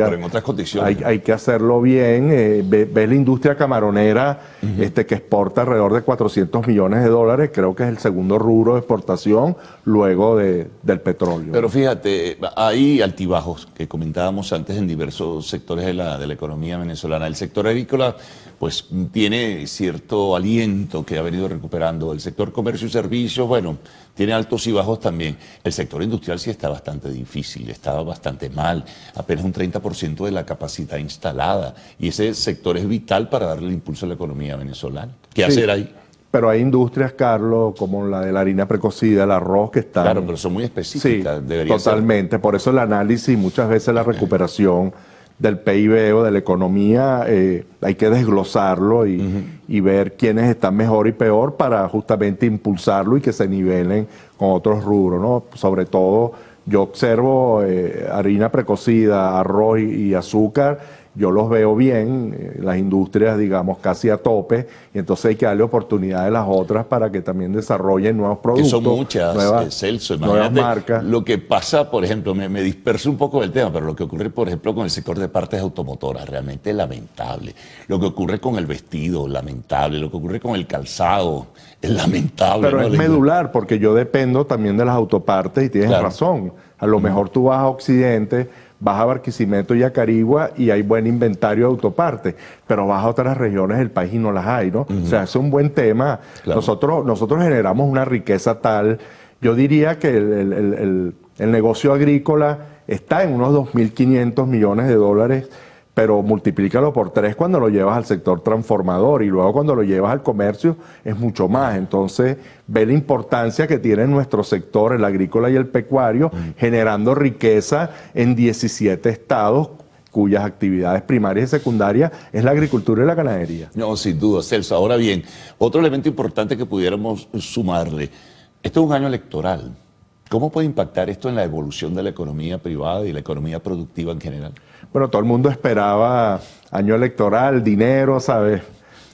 que, hacerlo bien. Eh, ves la industria camaronera este, que exporta alrededor de 400 millones de dólares, creo que es el segundo rubro de exportación luego de, del petróleo. Pero fíjate, hay altibajos que comentábamos antes en diversos sectores de la, de la economía venezolana. El sector agrícola pues tiene cierto aliento que ha venido recuperando. El sector comercio y servicios, bueno tiene altos y bajos también. El sector industrial sí está bastante difícil, está bastante mal, apenas un 30% de la capacidad instalada. Y ese sector es vital para darle el impulso a la economía venezolana. ¿Qué hacer ahí? Pero hay industrias, Carlos, como la de la harina precocida, el arroz, que está. Claro, pero son muy específicas. Sí, totalmente. Por eso el análisis, muchas veces la recuperación del PIB o de la economía, eh, hay que desglosarlo y, ver quiénes están mejor y peor para justamente impulsarlo y que se nivelen con otros rubros, ¿no? Sobre todo yo observo eh, harina precocida, arroz y azúcar yo los veo bien, eh, las industrias, digamos, casi a tope, y entonces hay que darle oportunidad a las otras para que también desarrollen nuevos productos. Que son muchas, nuevas, eh, Celso, marcas. Lo que pasa, por ejemplo, me, me, disperso un poco del tema, pero lo que ocurre, por ejemplo, con el sector de partes automotoras, realmente lamentable. Lo que ocurre con el vestido, lamentable. Lo que ocurre con el calzado, es lamentable. Pero es medular, porque yo dependo también de las autopartes y tienes razón. A lo mejor tú vas a Occidente Baja Barquisimeto y Acarigua y hay buen inventario de autopartes, pero baja a otras regiones del país y no las hay, ¿no? O sea, es un buen tema. Nosotros, nosotros generamos una riqueza tal, yo diría que el, el negocio agrícola está en unos 2.500 millones de dólares pero multiplícalo por tres cuando lo llevas al sector transformador y luego cuando lo llevas al comercio es mucho más. Entonces, ve la importancia que tiene nuestro sector, el agrícola y el pecuario, mm. generando riqueza en 17 estados cuyas actividades primarias y secundarias es la agricultura y la ganadería. No, sin duda, Celso. Ahora bien, otro elemento importante que pudiéramos sumarle, esto es un año electoral. ¿Cómo puede impactar esto en la evolución de la economía privada y la economía productiva en general? bueno, todo el mundo esperaba año electoral, dinero, ¿sabes?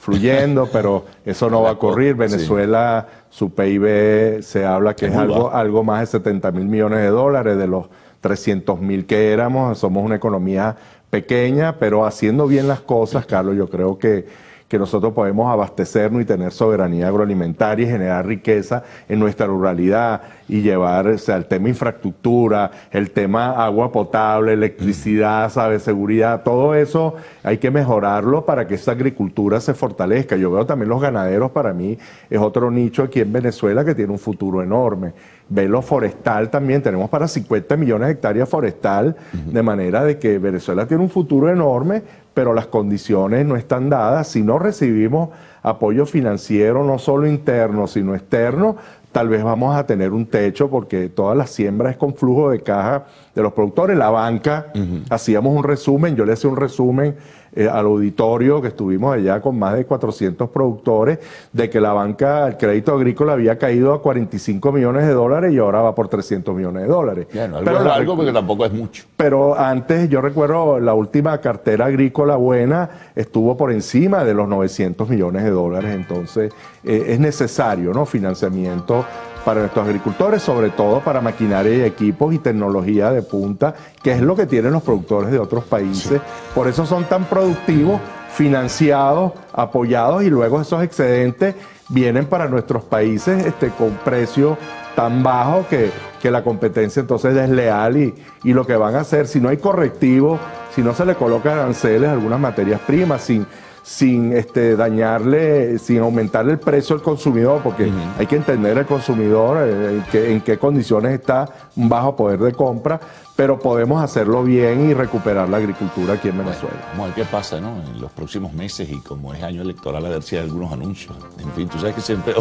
Fluyendo, pero eso no va a ocurrir. Venezuela, su PIB se habla que es, algo, algo más de 70 mil millones de dólares de los 300 mil que éramos. Somos una economía pequeña, pero haciendo bien las cosas, Carlos, yo creo que que nosotros podemos abastecernos y tener soberanía agroalimentaria y generar riqueza en nuestra ruralidad y llevar o el tema infraestructura, el tema agua potable, electricidad, ¿sabes? seguridad, todo eso hay que mejorarlo para que esa agricultura se fortalezca. Yo veo también los ganaderos, para mí es otro nicho aquí en Venezuela que tiene un futuro enorme. Ve lo forestal también, tenemos para 50 millones de hectáreas forestal, de manera de que Venezuela tiene un futuro enorme pero las condiciones no están dadas. Si no recibimos apoyo financiero, no solo interno, sino externo, tal vez vamos a tener un techo porque toda la siembra es con flujo de caja de los productores. La banca, hacíamos un resumen, yo le hice un resumen eh, al auditorio que estuvimos allá con más de 400 productores de que la banca, el crédito agrícola había caído a 45 millones de dólares y ahora va por 300 millones de dólares. pero, algo porque tampoco es mucho. Pero antes, yo recuerdo, la última cartera agrícola buena estuvo por encima de los 900 millones de dólares. Entonces, eh, es necesario, ¿no? Financiamiento para nuestros agricultores, sobre todo para maquinaria y equipos y tecnología de punta, que es lo que tienen los productores de otros países. Por eso son tan productivos, financiados, apoyados y luego esos excedentes vienen para nuestros países este, con precios tan bajos que, la competencia entonces es leal y, y lo que van a hacer, si no hay correctivo, si no se le colocan aranceles a algunas materias primas, sin sin este, dañarle, sin aumentar el precio al consumidor, porque hay que entender al consumidor eh, en qué, en qué condiciones está un bajo poder de compra, pero podemos hacerlo bien y recuperar la agricultura aquí en Venezuela. Bueno, vamos a ver qué pasa ¿no? en los próximos meses y como es año electoral, a ver si hay algunos anuncios. En fin, tú sabes que siempre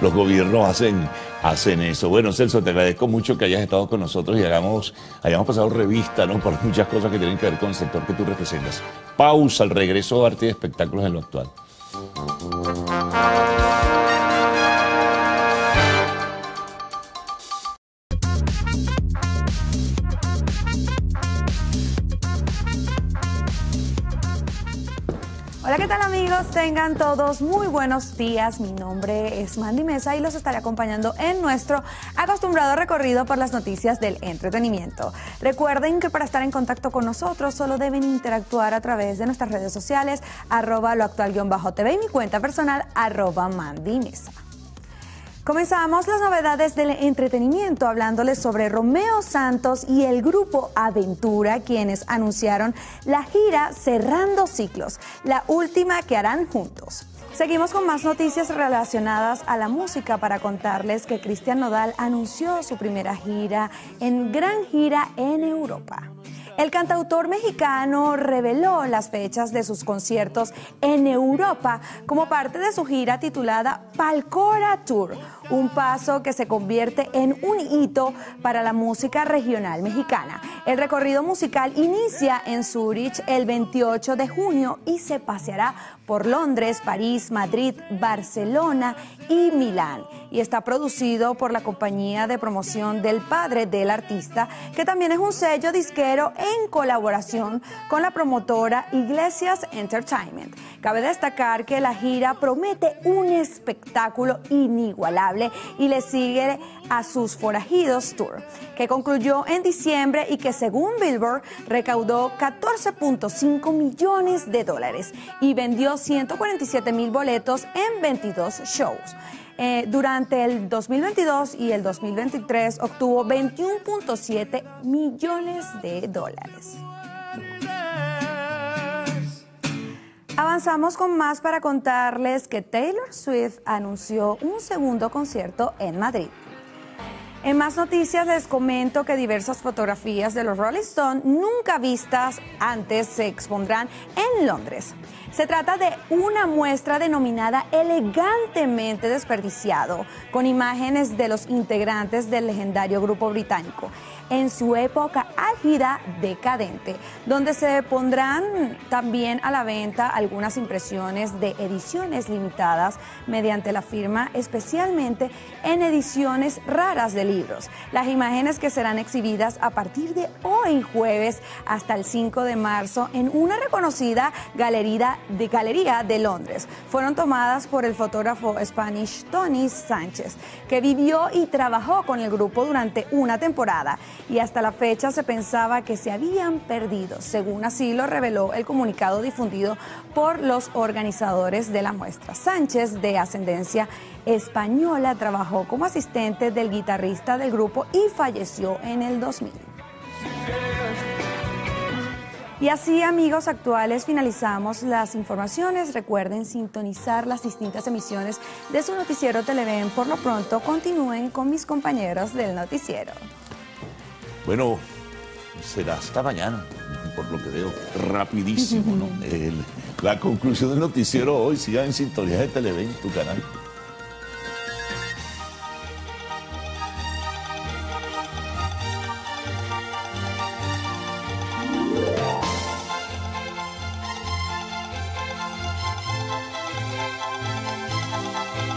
los gobiernos hacen, hacen eso. Bueno, Celso, te agradezco mucho que hayas estado con nosotros y hagamos, hayamos pasado revista ¿no? por muchas cosas que tienen que ver con el sector que tú representas. Pausa, al regreso, de arte y espectáculos en lo actual. ¿qué tal amigos? Tengan todos muy buenos días. Mi nombre es Mandy Mesa y los estaré acompañando en nuestro acostumbrado recorrido por las noticias del entretenimiento. Recuerden que para estar en contacto con nosotros solo deben interactuar a través de nuestras redes sociales, arroba lo actual-tv y mi cuenta personal, arroba Mandy Mesa. Comenzamos las novedades del entretenimiento hablándoles sobre Romeo Santos y el grupo Aventura, quienes anunciaron la gira Cerrando Ciclos, la última que harán juntos. Seguimos con más noticias relacionadas a la música para contarles que Cristian Nodal anunció su primera gira en Gran Gira en Europa. El cantautor mexicano reveló las fechas de sus conciertos en Europa como parte de su gira titulada Palcora Tour, un paso que se convierte en un hito para la música regional mexicana. El recorrido musical inicia en Zurich el 28 de junio y se paseará por Londres, París, Madrid, Barcelona y Milán. Y está producido por la compañía de promoción del padre del artista, que también es un sello disquero en colaboración con la promotora Iglesias Entertainment. Cabe destacar que la gira promete un espectáculo inigualable y le sigue a sus Forajidos Tour, que concluyó en diciembre y que según Billboard recaudó 14.5 millones de dólares y vendió 147 mil boletos en 22 shows. Eh, durante el 2022 y el 2023 obtuvo 21.7 millones de dólares. Avanzamos con más para contarles que Taylor Swift anunció un segundo concierto en Madrid. En más noticias les comento que diversas fotografías de los Rolling Stones nunca vistas antes se expondrán en Londres. Se trata de una muestra denominada elegantemente desperdiciado, con imágenes de los integrantes del legendario grupo británico en su época ágida decadente, donde se pondrán también a la venta algunas impresiones de ediciones limitadas mediante la firma, especialmente en ediciones raras de libros. Las imágenes que serán exhibidas a partir de hoy jueves hasta el 5 de marzo en una reconocida galería de, galería de Londres fueron tomadas por el fotógrafo Spanish Tony Sánchez, que vivió y trabajó con el grupo durante una temporada y hasta la fecha se pensaba que se habían perdido, según así lo reveló el comunicado difundido por los organizadores de la muestra. Sánchez, de ascendencia española, trabajó como asistente del guitarrista del grupo y falleció en el 2000. Y así, amigos actuales, finalizamos las informaciones. Recuerden sintonizar las distintas emisiones de su noticiero Televen. Por lo pronto, continúen con mis compañeros del noticiero. Bueno, será hasta mañana, por lo que veo, rapidísimo, ¿no? la conclusión del noticiero hoy, sigan en sintonía de Televen, tu canal.